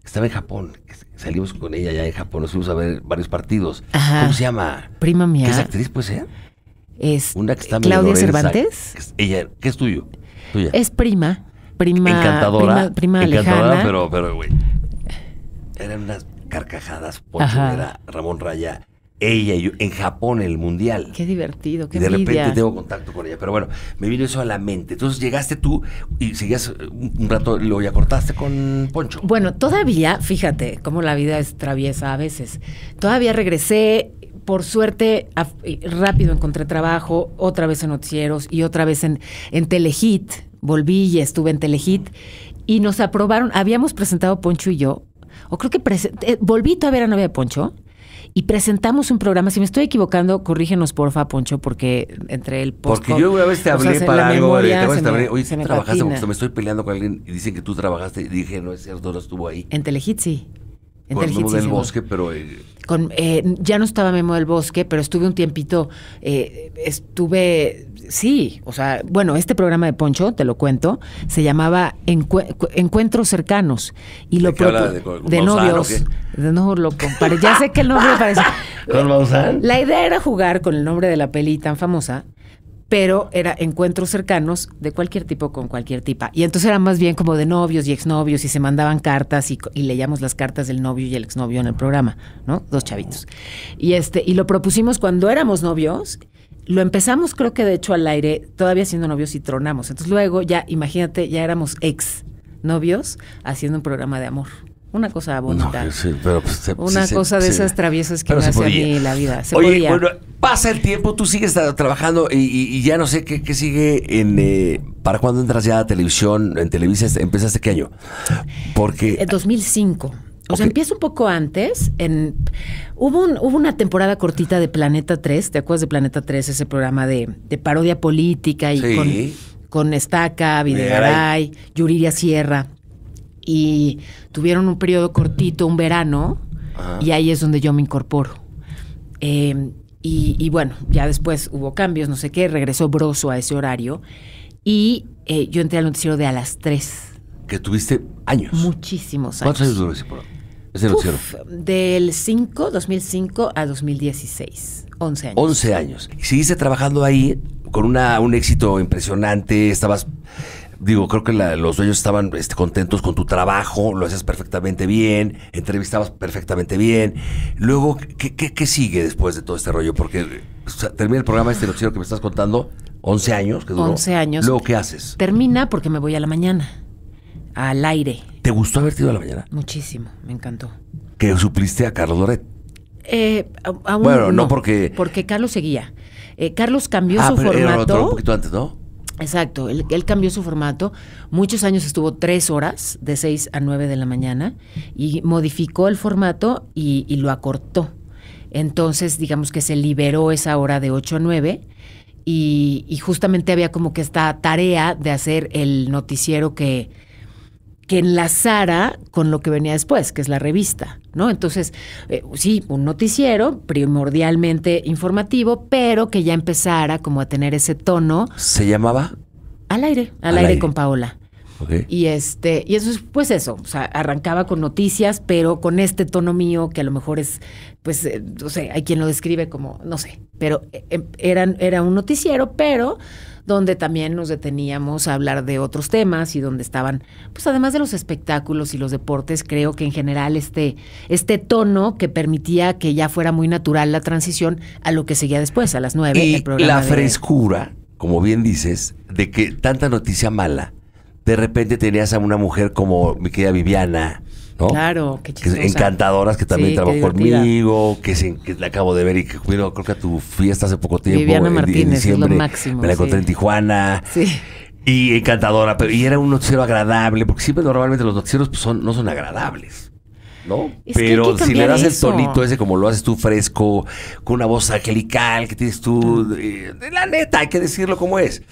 estaba en Japón. Salimos con ella ya en Japón, nos fuimos a ver varios partidos. ¿Cómo se llama? Prima mía. ¿Qué es actriz, pues, eh? Es Una Claudia Cervantes. ella, ¿qué es tuyo? Es prima. Prima. Encantadora. Prima, encantadora, pero, pero, güey. Eran unas carcajadas, por Ramón Raya ella y yo en Japón el mundial. Qué divertido, qué divertido. de repente tengo contacto con ella. Pero bueno, me vino eso a la mente. Entonces llegaste tú y seguías eh, un rato, lo ya cortaste con Poncho. Bueno, todavía, fíjate cómo la vida es traviesa a veces. Todavía regresé. Por suerte, eh, rápido encontré trabajo, otra vez en Noticieros y otra vez en, en Telehit. Volví y estuve en Telehit. Y nos aprobaron, habíamos presentado Poncho y yo, o creo que volví eh, volví todavía a novia de Poncho, y presentamos un programa. Si me estoy equivocando, corrígenos porfa, Poncho, porque entre el post Porque yo una vez te hablé para algo, memoria, me, hablé, oye, trabajaste, me estoy peleando con alguien y dicen que tú trabajaste y dije, no es cierto, no estuvo ahí. En Telehit sí. Con Memo del Bosque, pero... Eh, con, eh, ya no estaba Memo del Bosque, pero estuve un tiempito, eh, estuve, sí, o sea, bueno, este programa de Poncho, te lo cuento, se llamaba Encuentros Cercanos. Y lo ¿De, de, novios. De Ya sé que el nombre parece... ¿Con La idea era jugar con el nombre de la peli tan famosa pero era encuentros cercanos de cualquier tipo con cualquier tipa. Y entonces era más bien como de novios y exnovios y se mandaban cartas y, leíamos las cartas del novio y el exnovio en el programa, ¿no? Dos chavitos. Y este y lo propusimos cuando éramos novios. Lo empezamos creo que de hecho al aire, todavía siendo novios y tronamos. Entonces luego ya imagínate, ya éramos ex novios haciendo un programa de amor. Una cosa bonita. Pues, una cosa de esas traviesas que me hace a mí la vida. Oye, bueno, pasa el tiempo, tú sigues trabajando y, ya no sé qué, sigue en... Eh, ¿Para cuándo entras ya a televisión? ¿En Televisa empezaste qué año? Porque... En eh, 2005. O sea, empieza un poco antes. En, hubo, una temporada cortita de Planeta 3. ¿Te acuerdas de Planeta 3? Ese programa de, parodia política y con, con Estaca, Videgaray, Yuriria Sierra y tuvieron un periodo cortito, un verano, y ahí es donde yo me incorporo. Em, y, bueno, ya después hubo cambios, no sé qué, regresó Broso a ese horario y eh, yo entré al noticiero de a las 3. Que tuviste años. Muchísimos años. ¿Cuántos años duró ese noticiero. Del 5, 2005 a 2016. 11 años. 11 años. Y seguiste trabajando ahí con una, un éxito impresionante, estabas digo, creo que la, los dueños estaban este, contentos con tu trabajo, lo haces perfectamente bien, entrevistabas perfectamente bien. Luego, ¿qué, sigue después de todo este rollo? Porque termina el programa este noticiero que me estás contando, 11 años que duró. 11 años. Luego, ¿qué haces? Termina porque me voy a la mañana, al aire. ¿Te gustó haber ido a la mañana? Muchísimo, me encantó. ¿Que supliste a Carlos Loret? Eh, bueno, no, porque... Porque Carlos seguía. Eh, Carlos cambió ah, su pero formato. un poquito antes, ¿no? Exacto, él, cambió su formato. Muchos años estuvo tres horas, de seis a nueve de la mañana, y modificó el formato y, lo acortó. Entonces, digamos que se liberó esa hora de ocho a nueve y, y justamente había como que esta tarea de hacer el noticiero que, que enlazara con lo que venía después, que es la revista, ¿no? Entonces, eh, sí, un noticiero primordialmente informativo, pero que ya empezara como a tener ese tono. ¿Se llamaba? Al aire, al, aire, con Paola. Y este, y eso es, pues eso, o sea, arrancaba con noticias, pero con este tono mío, que a lo mejor es, pues, eh, no sé, hay quien lo describe como, no sé, pero eh, em, eran, era un noticiero, pero donde también nos deteníamos a hablar de otros temas y donde estaban, pues además de los espectáculos y los deportes, creo que en general este, este tono que permitía que ya fuera muy natural la transición a lo que seguía después, a las nueve. la frescura, como bien dices, de que tanta noticia mala, de repente tenías a una mujer como mi querida Viviana, Claro, qué encantadoras que también trabajó conmigo, que, la acabo de ver y que creo que a tu fiesta hace poco tiempo. Martínez, en, diciembre, máximo. Me la encontré en Tijuana. Sí. Y encantadora, pero y era un noticiero agradable, porque siempre normalmente los noticieros pues, son, no son agradables. ¿no? pero si le das el tonito ese como lo haces tú fresco, con una voz angelical que tienes tú, la neta, hay que decirlo como es.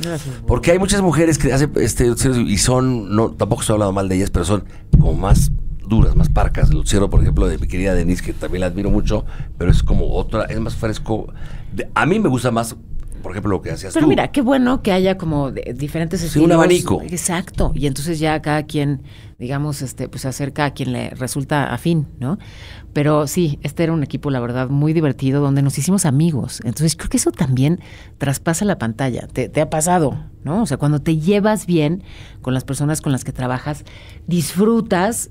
Porque hay muchas mujeres que hacen este y son, no, tampoco se ha hablado mal de ellas, pero son como más duras, más parcas. El Lucero, por ejemplo, de mi querida Denise, que también la admiro mucho, pero es como otra, es más fresco. a mí me gusta más por ejemplo, lo que hacías Pero mira, qué bueno que haya como diferentes sí, un abanico. Exacto. Y entonces ya cada quien, digamos, este, pues acerca a quien le resulta afín, ¿no? Pero sí, este era un equipo, la verdad, muy divertido, donde nos hicimos amigos. Entonces creo que eso también traspasa la pantalla. te ha pasado, ¿no? O sea, cuando te llevas bien con las personas con las que trabajas, disfrutas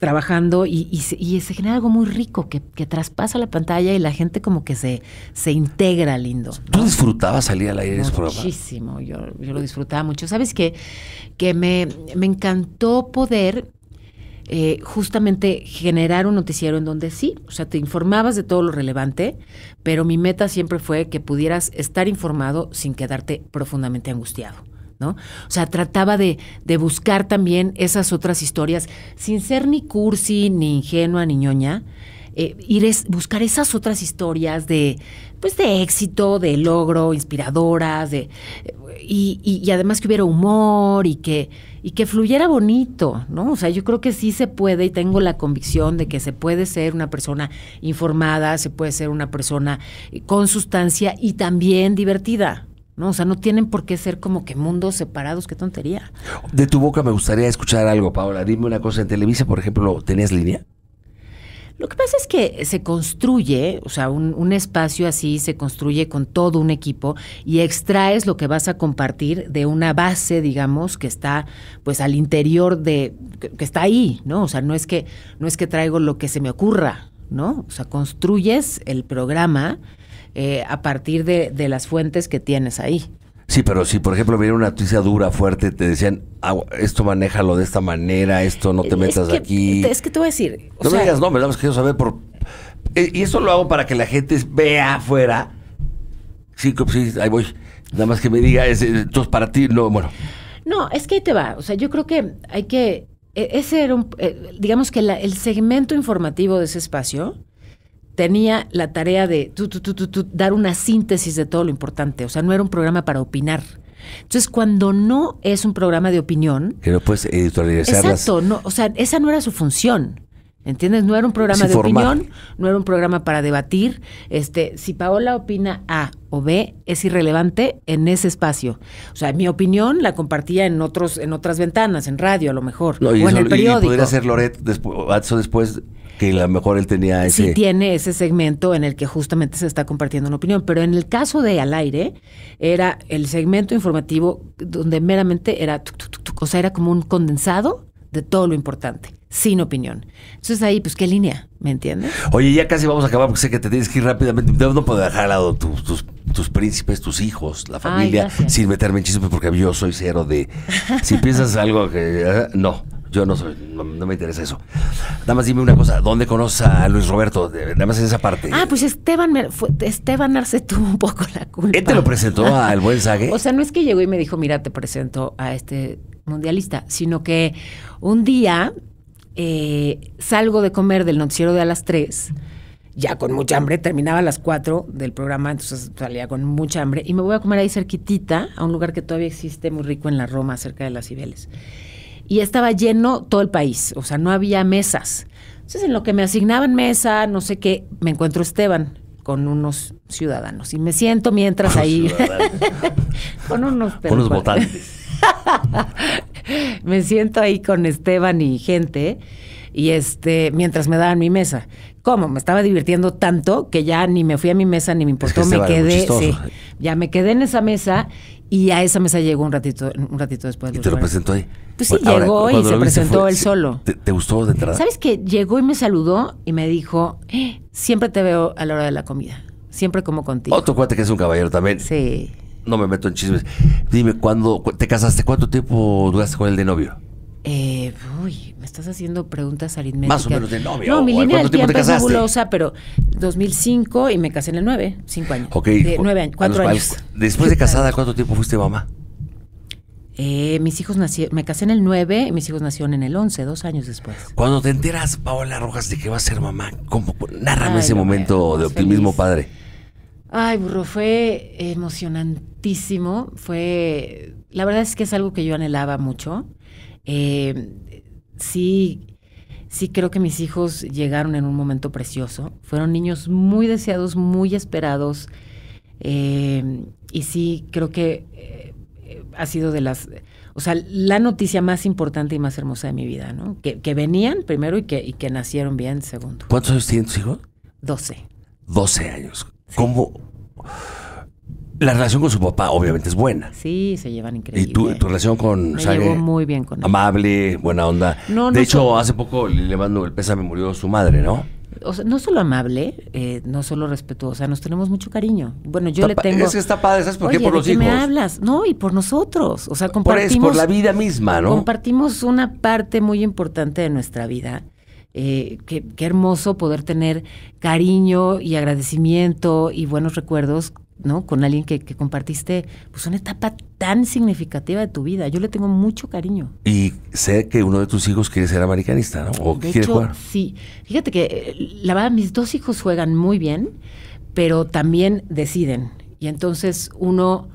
trabajando y, y, se, genera algo muy rico que, traspasa la pantalla y la gente como que se, se integra lindo. ¿Tú disfrutabas salir al aire Muchísimo, yo, lo disfrutaba mucho. ¿Sabes qué? Que me, me encantó poder eh, justamente generar un noticiero en donde sí, o sea, te informabas de todo lo relevante, pero mi meta siempre fue que pudieras estar informado sin quedarte profundamente angustiado. ¿no? O sea, trataba de, de buscar también esas otras historias, sin ser ni cursi, ni ingenua, ni ñoña, eh, ir buscar esas otras historias de, pues, de éxito, de logro, inspiradoras, de, y, y, además que hubiera humor y que, y que fluyera bonito, ¿no? O sea, yo creo que sí se puede y tengo la convicción de que se puede ser una persona informada, se puede ser una persona eh, con sustancia y también divertida. ¿no? O sea, no tienen por qué ser como que mundos separados, qué tontería. De tu boca me gustaría escuchar algo, Paola. Dime una cosa, en Televisa, por ejemplo, ¿tenías línea? Lo que pasa es que se construye, o sea, un, espacio así se construye con todo un equipo y extraes lo que vas a compartir de una base, digamos, que está pues al interior de, que, está ahí, ¿no? O sea, no es que, no es que traigo lo que se me ocurra, ¿no? O sea, construyes el programa eh, a partir de, las fuentes que tienes ahí. Sí, pero si por ejemplo viene una noticia dura, fuerte, te decían, ah, esto manéjalo de esta manera, esto no te metas aquí. Es que te voy a decir. No me digas, no, me yo saber por. Eh, y eso lo hago para que la gente vea afuera. Sí, sí, ahí voy. Nada más que me diga, es, eh, entonces para ti, no, bueno. No, es que ahí te va. O sea, yo creo que hay que. E, ese era un. digamos que el segmento informativo de ese espacio tenía la tarea de dar una síntesis de todo lo importante. O sea, no era un programa para opinar. Entonces, cuando no es un programa de opinión. Que no puedes editorializarlas. Exacto, o sea, esa no era su función. ¿Entiendes? No era un programa de opinión, no era un programa para debatir. Este, si Paola opina A o B, es irrelevante en ese espacio. O sea, mi opinión la compartía en otros, en otras ventanas, en radio a lo mejor, o en el periódico. podría ser Loret después, después que a lo mejor él tenía ese... Sí tiene ese segmento en el que justamente se está compartiendo una opinión, pero en el caso de Al Aire era el segmento informativo donde meramente era... tu cosa. era como un condensado de todo lo importante, sin opinión. Entonces ahí, pues, ¿qué línea? ¿Me entiendes? Oye, ya casi vamos a acabar porque sé que te tienes que ir rápidamente. No puedo dejar a lado tus, tus, príncipes, tus hijos, la familia, sin meterme en chismes porque yo soy cero de... Si piensas algo que... Eh, no. Yo no soy, no, me interesa eso. Nada más dime una cosa, ¿dónde conoces a Luis Roberto? Nada más en esa parte. Ah, pues Esteban, Arce tuvo un poco la culpa. ¿Él te lo presentó al buen Sague? o sea, no es que llegó y me dijo, mira, te presento a este mundialista, sino que un día eh, salgo de comer del noticiero de a las 3 ya con mucha hambre, terminaba a las 4 del programa, entonces salía con mucha hambre y me voy a comer ahí cerquitita, a un lugar que todavía existe muy rico en la Roma, cerca de las Cibeles y estaba lleno todo el país, o sea, no había mesas. Entonces, en lo que me asignaban mesa, no sé qué, me encuentro Esteban con unos ciudadanos y me siento mientras ahí con unos, con unos votantes. me siento ahí con Esteban y gente, y este, mientras me daban mi mesa. ¿Cómo? Me estaba divirtiendo tanto que ya ni me fui a mi mesa ni me importó, me quedé, sí, ya me quedé en esa mesa y a esa mesa llegó un ratito, un ratito después. De ¿Y te lo presentó ahí? Pues sí, llegó y se presentó él solo. ¿Te, gustó de entrada? ¿Sabes qué? Llegó y me saludó y me dijo, eh, siempre te veo a la hora de la comida. Siempre como contigo. Otro cuate que es un caballero también. Sí no me meto en chismes. Dime, ¿cuándo te casaste? ¿Cuánto tiempo duraste con el de novio? Eh, uy, me estás haciendo preguntas aritméticas. Más o menos de novio. No, mi línea del tiempo, es fabulosa, pero 2005 y me casé en el 9, 5 años. Ok. 9 años, 4 años. Después de casada, ¿cuánto tiempo fuiste mamá? Eh, mis hijos nacieron, me casé en el 9 y mis hijos nacieron en el 11, dos años después. Cuando te enteras, Paola Rojas, de que va a ser mamá, Nárrame ese momento de optimismo, padre. Ay, burro, fue emocionantísimo. Fue, la verdad es que es algo que yo anhelaba mucho. Eh, sí, sí creo que mis hijos llegaron en un momento precioso. Fueron niños muy deseados, muy esperados. Eh, y sí creo que eh, ha sido de las, o sea, la noticia más importante y más hermosa de mi vida, ¿no? Que, venían primero y que, que nacieron bien segundo. ¿Cuántos años tienen tus hijos? Doce. Doce años. Como ¿Cómo? La relación con su papá obviamente es buena. Sí, se llevan increíble. ¿Y tu, relación con Me muy bien con él. Amable, buena onda. de hecho, hace poco le mando el pésame, murió su madre, ¿no? O sea, no solo amable, eh, no solo respetuoso, respetuosa, nos tenemos mucho cariño. Bueno, yo le tengo. Es que está padre, por qué? Por me hablas? No, y por nosotros. O sea, compartimos. Por, por la vida misma, ¿no? Compartimos una parte muy importante de nuestra vida eh, qué, hermoso poder tener cariño y agradecimiento y buenos recuerdos, ¿no? Con alguien que, compartiste, pues una etapa tan significativa de tu vida. Yo le tengo mucho cariño. Y sé que uno de tus hijos quiere ser americanista, ¿no? ¿O quiere jugar? Sí. Fíjate que, eh, la verdad, mis dos hijos juegan muy bien, pero también deciden. Y entonces uno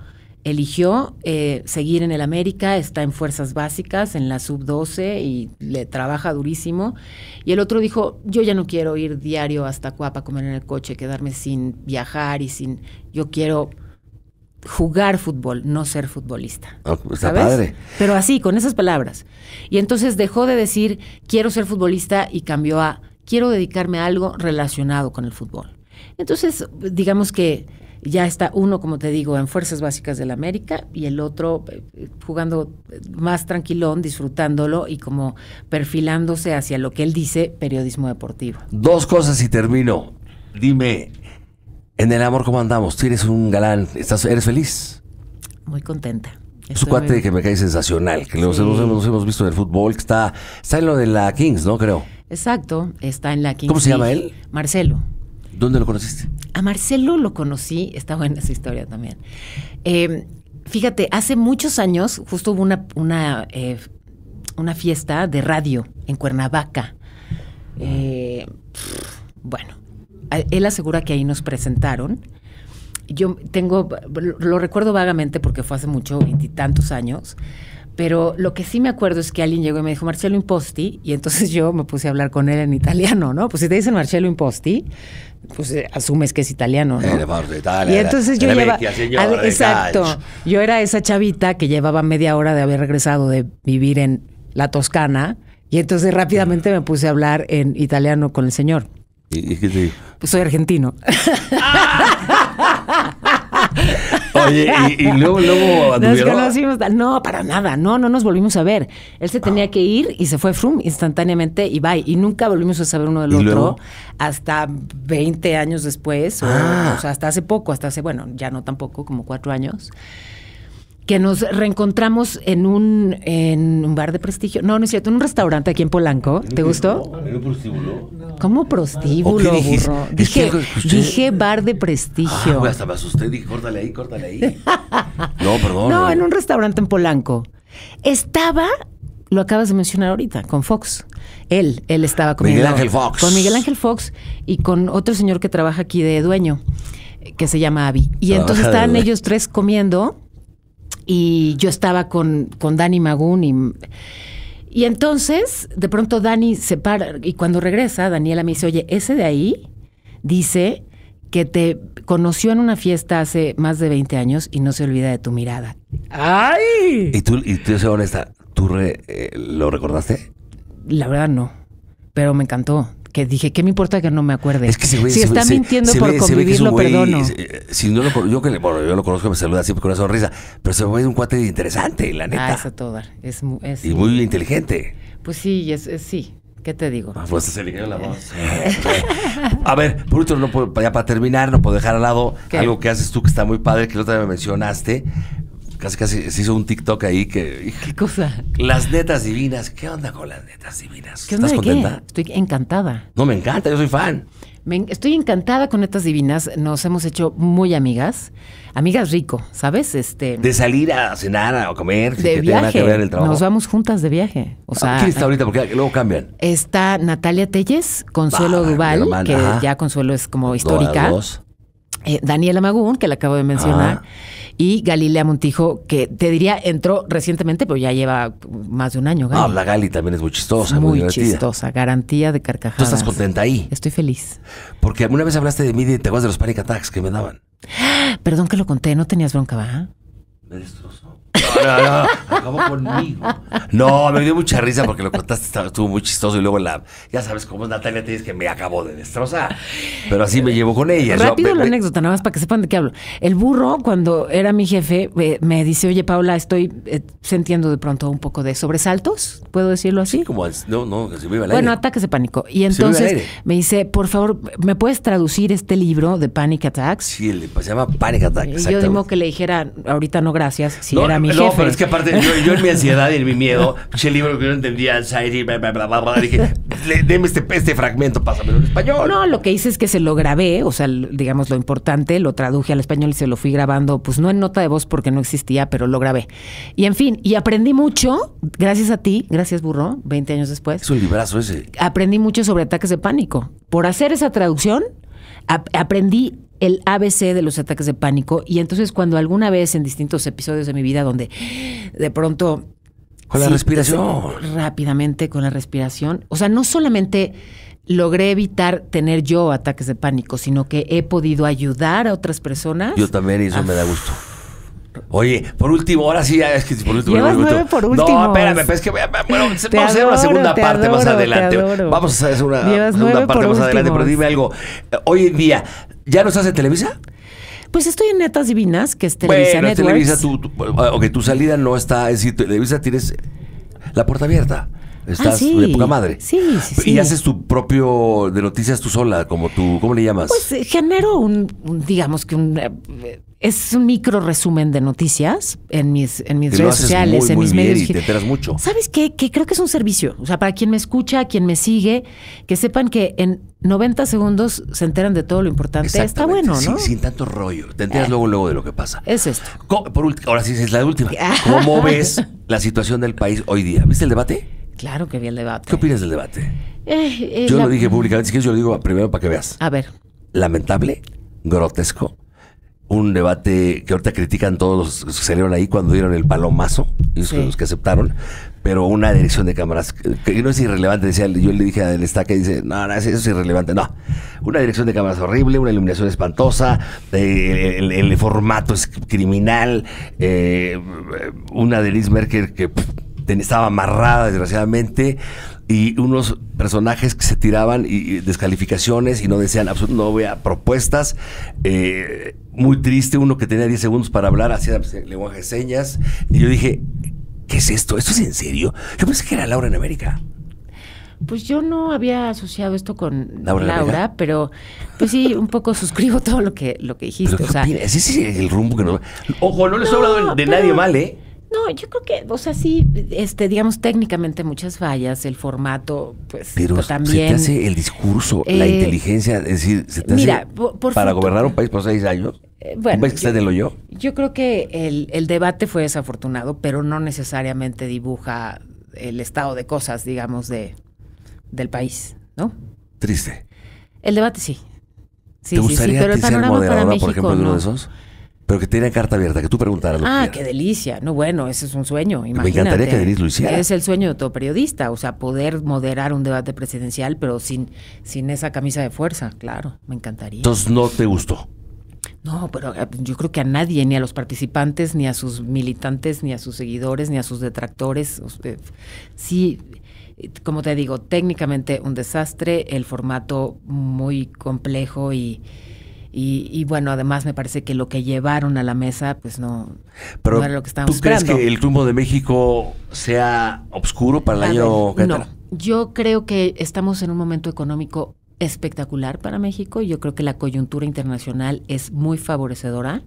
eligió eh, seguir en el América, está en fuerzas básicas, en la sub-12 y le trabaja durísimo. Y el otro dijo, yo ya no quiero ir diario hasta Cuapa, comer en el coche, quedarme sin viajar y sin... Yo quiero jugar fútbol, no ser futbolista. Ah, pues está padre. Pero así, con esas palabras. Y entonces dejó de decir, quiero ser futbolista y cambió a, quiero dedicarme a algo relacionado con el fútbol. Entonces, digamos que ya está uno, como te digo, en Fuerzas Básicas del América y el otro eh, jugando más tranquilón, disfrutándolo y como perfilándose hacia lo que él dice, periodismo deportivo. Dos cosas y termino. Dime, en el amor cómo andamos, Tienes un galán, ¿Estás, ¿eres feliz? Muy contenta. Su un cuate que me cae sensacional, que nos, hemos, visto del fútbol, que está, está en lo de la Kings, ¿no? Creo. Exacto, está en la Kings. ¿Cómo se llama él? Marcelo. ¿Dónde lo conociste? A Marcelo lo conocí, está buena esa historia también. Em, fíjate, hace muchos años justo hubo una, una, eh, una fiesta de radio en Cuernavaca. Eh, bueno, él asegura que ahí nos presentaron. Yo tengo, lo recuerdo vagamente porque fue hace mucho, veintitantos años pero lo que sí me acuerdo es que alguien llegó y me dijo Marcello Imposti, y entonces yo me puse a hablar con él en italiano, ¿no? Pues si te dicen Marcello Imposti, pues eh, asumes que es italiano, ¿no? y entonces yo llevaba, exacto, yo era esa chavita que llevaba media hora de haber regresado de vivir en la Toscana, y entonces rápidamente me puse a hablar en italiano con el señor. ¿Y, qué te digo? Pues soy argentino. Ah. y, luego, luego No, para nada. No, no nos volvimos a ver. Él se tenía que ir y se fue Frum instantáneamente y bye. Y nunca volvimos a saber uno del otro hasta 20 años después. O, ah. o sea, hasta hace poco, hasta hace, bueno, ya no tampoco, como cuatro años que nos reencontramos en un, en un bar de prestigio. No, no es cierto, en un restaurante aquí en Polanco. ¿Te gustó? ¿En prostíbulo? ¿Cómo prostíbulo, burro? Dije, dije bar de prestigio. Ah, hasta me asusté, dije, córtale ahí, córtale ahí. no, perdón. No, en un restaurante en Polanco. Estaba, lo acabas de mencionar ahorita, con Fox. Él, él estaba con Miguel, Ángel Fox. Con Miguel Ángel Fox y con otro señor que trabaja aquí de dueño, que se llama Avi. Y entonces estaban ellos tres comiendo y yo estaba con, con Dani Magún y, y entonces de pronto Dani se para y cuando regresa Daniela me dice, oye, ese de ahí dice que te conoció en una fiesta hace más de 20 años y no se olvida de tu mirada. ¡Ay! ¿Y tú, y tú soy honesta, ¿tú eh, lo recordaste? La verdad no, pero me encantó que dije, ¿qué me importa que no me acuerde? Es que se si está mintiendo por convivir, lo perdono. Eh, si no lo, yo, que le, bueno, yo lo conozco, me saluda siempre con una sonrisa, pero se ve un cuate interesante, la ah, neta. Ah, todo y muy inteligente. Pues sí, es, sí. ¿Qué te digo? Ah, pues se le la voz. a ver, por último, no puedo, ya para terminar, no puedo dejar al lado algo que haces tú que está muy padre, que otra vez me mencionaste, Casi, casi se hizo un TikTok ahí que. ¿Qué cosa? Las netas divinas. ¿Qué onda con las netas divinas? ¿Estás contenta? Estoy encantada. No, me encanta, yo soy fan. estoy encantada con Netas Divinas. Nos hemos hecho muy amigas. Amigas rico, ¿sabes? Este, de salir a cenar o comer. De que viaje. Que ver el trabajo. Nos vamos juntas de viaje. O ah, sea, ¿Quién está ahorita? Porque luego cambian. Está Natalia Telles, Consuelo ah, Duval, que ya Consuelo es como histórica. Eh, Daniela Magún, que la acabo de mencionar y Galilea Montijo, que te diría entró recientemente, pero ya lleva más de un año. Gali. No, la Gali también es muy chistosa. Muy, muy chistosa, garantía de carcajadas. ¿Tú estás contenta ahí? Estoy feliz. Porque alguna vez hablaste de mí y te vas de los panic attacks que me daban. Perdón que lo conté, no tenías bronca, ¿va? Me no, no. Acabó conmigo. No, me dio mucha risa porque lo contaste, estuvo muy chistoso. Y luego la, ya sabes cómo es Natalia, te dices que me acabó de destrozar. Pero así me llevo con ella. Rápido la anécdota, nada más para que sepan de qué hablo. El burro, cuando era mi jefe, eh, me, dice, oye, Paula, estoy eh, sintiendo de pronto un poco de sobresaltos, ¿puedo decirlo así? Sí, como, no, no, que se me iba Bueno, ataques de pánico. Y entonces me dice, por favor, ¿me puedes traducir este libro de Panic Attacks? Sí, pues, se llama Panic Attacks. Y yo digo que le dijera, ahorita no, gracias, si era mi no, pero es que aparte, yo, en mi ansiedad y en mi miedo, el libro que yo no entendía, anxiety, bla, bla, bla, dije, deme este, este, fragmento, pásamelo en español. No, lo que hice es que se lo grabé, o sea, digamos lo importante, lo traduje al español y se lo fui grabando, pues no en nota de voz porque no existía, pero lo grabé. Y en fin, y aprendí mucho, gracias a ti, gracias Burro, 20 años después. Es un librazo ese. Aprendí mucho sobre ataques de pánico. Por hacer esa traducción, aprendí el ABC de los ataques de pánico. Y entonces cuando alguna vez en distintos episodios de mi vida donde de pronto... Con la respiración. Rápidamente con la respiración. O sea, no solamente logré evitar tener yo ataques de pánico, sino que he podido ayudar a otras personas. Yo también y eso me da gusto. Oye, por último, ahora sí, es que por último. Llevas nueve por No, espérame, es que bueno, vamos a hacer una segunda parte más adelante. Vamos a hacer una segunda parte más adelante, pero dime algo. Eh, hoy en día, ¿ya no estás en Televisa? Pues estoy en Netas Divinas, que es Televisa bueno, Televisa, tu, tu, tu salida no está, es decir, Televisa tienes la puerta abierta. Estás ah, de poca madre. Sí, sí, sí. Y haces tu propio de noticias tú sola, como tú, ¿cómo le llamas? Pues eh, genero un, digamos que un eh, es un micro resumen de noticias en mis, en mis redes sociales, en mis medios. Y te enteras mucho. ¿Sabes qué? Que creo que es un servicio. O sea, para quien me escucha, quien me sigue, que sepan que en 90 segundos se enteran de todo lo importante. Está bueno, ¿no? Sin, sin tanto rollo. Te enteras eh, luego, luego de lo que pasa. Es esto. Por ahora sí es la última. ¿Cómo ves la situación del país hoy día? ¿Viste el debate? Claro que vi el debate. ¿Qué opinas del debate? Eh, eh, yo lo dije públicamente, si quieres yo lo digo primero para que veas. A ver. Lamentable, grotesco, un debate que ahorita critican todos los que salieron ahí cuando dieron el palomazo, y los, que, aceptaron, pero una dirección de cámaras que no es irrelevante, yo le dije al Estaca que dice, no, no, eso es irrelevante, no. Una dirección de cámaras horrible, una iluminación espantosa, eh, el, formato es criminal, una de Liz que estaba amarrada, desgraciadamente, y unos personajes que se tiraban y, descalificaciones y no decían no vea propuestas. Eh, muy triste, uno que tenía 10 segundos para hablar, hacía pues, lenguaje de señas, y yo dije, ¿qué es esto? ¿Esto es en serio? Yo pensé que era Laura en América. Pues yo no había asociado esto con Laura, pero pues sí, un poco suscribo todo lo que, lo que dijiste. o ¿Es el rumbo que no... Ojo, no les he hablado de nadie mal, ¿eh? No, yo creo que, o sea, sí, este, digamos, técnicamente muchas fallas, el formato, pues Pero también. Se te hace el discurso, la eh, inteligencia, es decir, se te mira, para gobernar un país por seis años. Eh, bueno, yo, Yo creo que el, el debate fue desafortunado, pero no necesariamente dibuja el estado de cosas, digamos, de, del país, ¿no? Triste. El debate sí. Sí, ¿Te gustaría sí, pero el ser moderadora, por ejemplo, de uno de esos? Pero que tenía carta abierta, que tú preguntaras. Lo ah, qué delicia. No, bueno, ese es un sueño. Me encantaría que Denise Es el sueño de todo periodista, o sea, poder moderar un debate presidencial, pero sin, sin esa camisa de fuerza, claro, me encantaría. Entonces, ¿no te gustó? No, pero eh, yo creo que a nadie, ni a los participantes, ni a sus militantes, ni a sus seguidores, ni a sus detractores. Sí, como te digo, técnicamente un desastre, el formato muy complejo y y, bueno, además me parece que lo que llevaron a la mesa, pues no, Pero era lo que ¿Tú crees que el rumbo de México sea oscuro para el año que No, yo creo que estamos en un momento económico espectacular para México. Yo creo que la coyuntura internacional es muy favorecedora.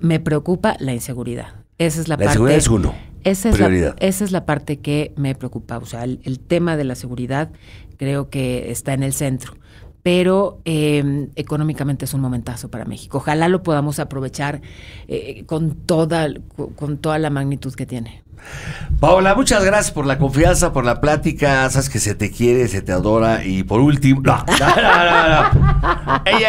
Me preocupa la inseguridad. Esa es la, parte. uno. Esa es, la, esa es, la, parte que me preocupa. O sea, el tema de la seguridad creo que está en el centro pero em, económicamente es un momentazo para México. Ojalá lo podamos aprovechar eh, con, toda, con toda la magnitud que tiene. Paola, muchas gracias por la confianza, por la plática. Sabes que se te quiere, se te adora. Y por último, ella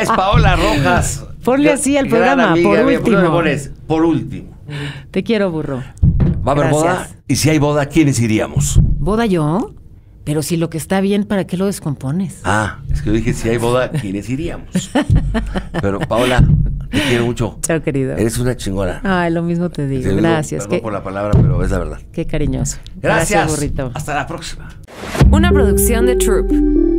es Paola Rojas. Ponle así al programa, por último. por último. Te quiero, burro. Va a haber boda. Y si hay boda, ¿quiénes iríamos? ¿Boda yo? Pero si lo que está bien, ¿para qué lo descompones? Ah, es que yo dije, si hay boda, ¿quiénes iríamos? Pero Paola, te quiero mucho. Chao, querido. Eres una chingona. Ay, lo mismo te digo. Gracias. perdón por la palabra, pero es la verdad. Qué cariñoso. Gracias, Gracias burrito. Hasta la próxima. Una producción de Troop.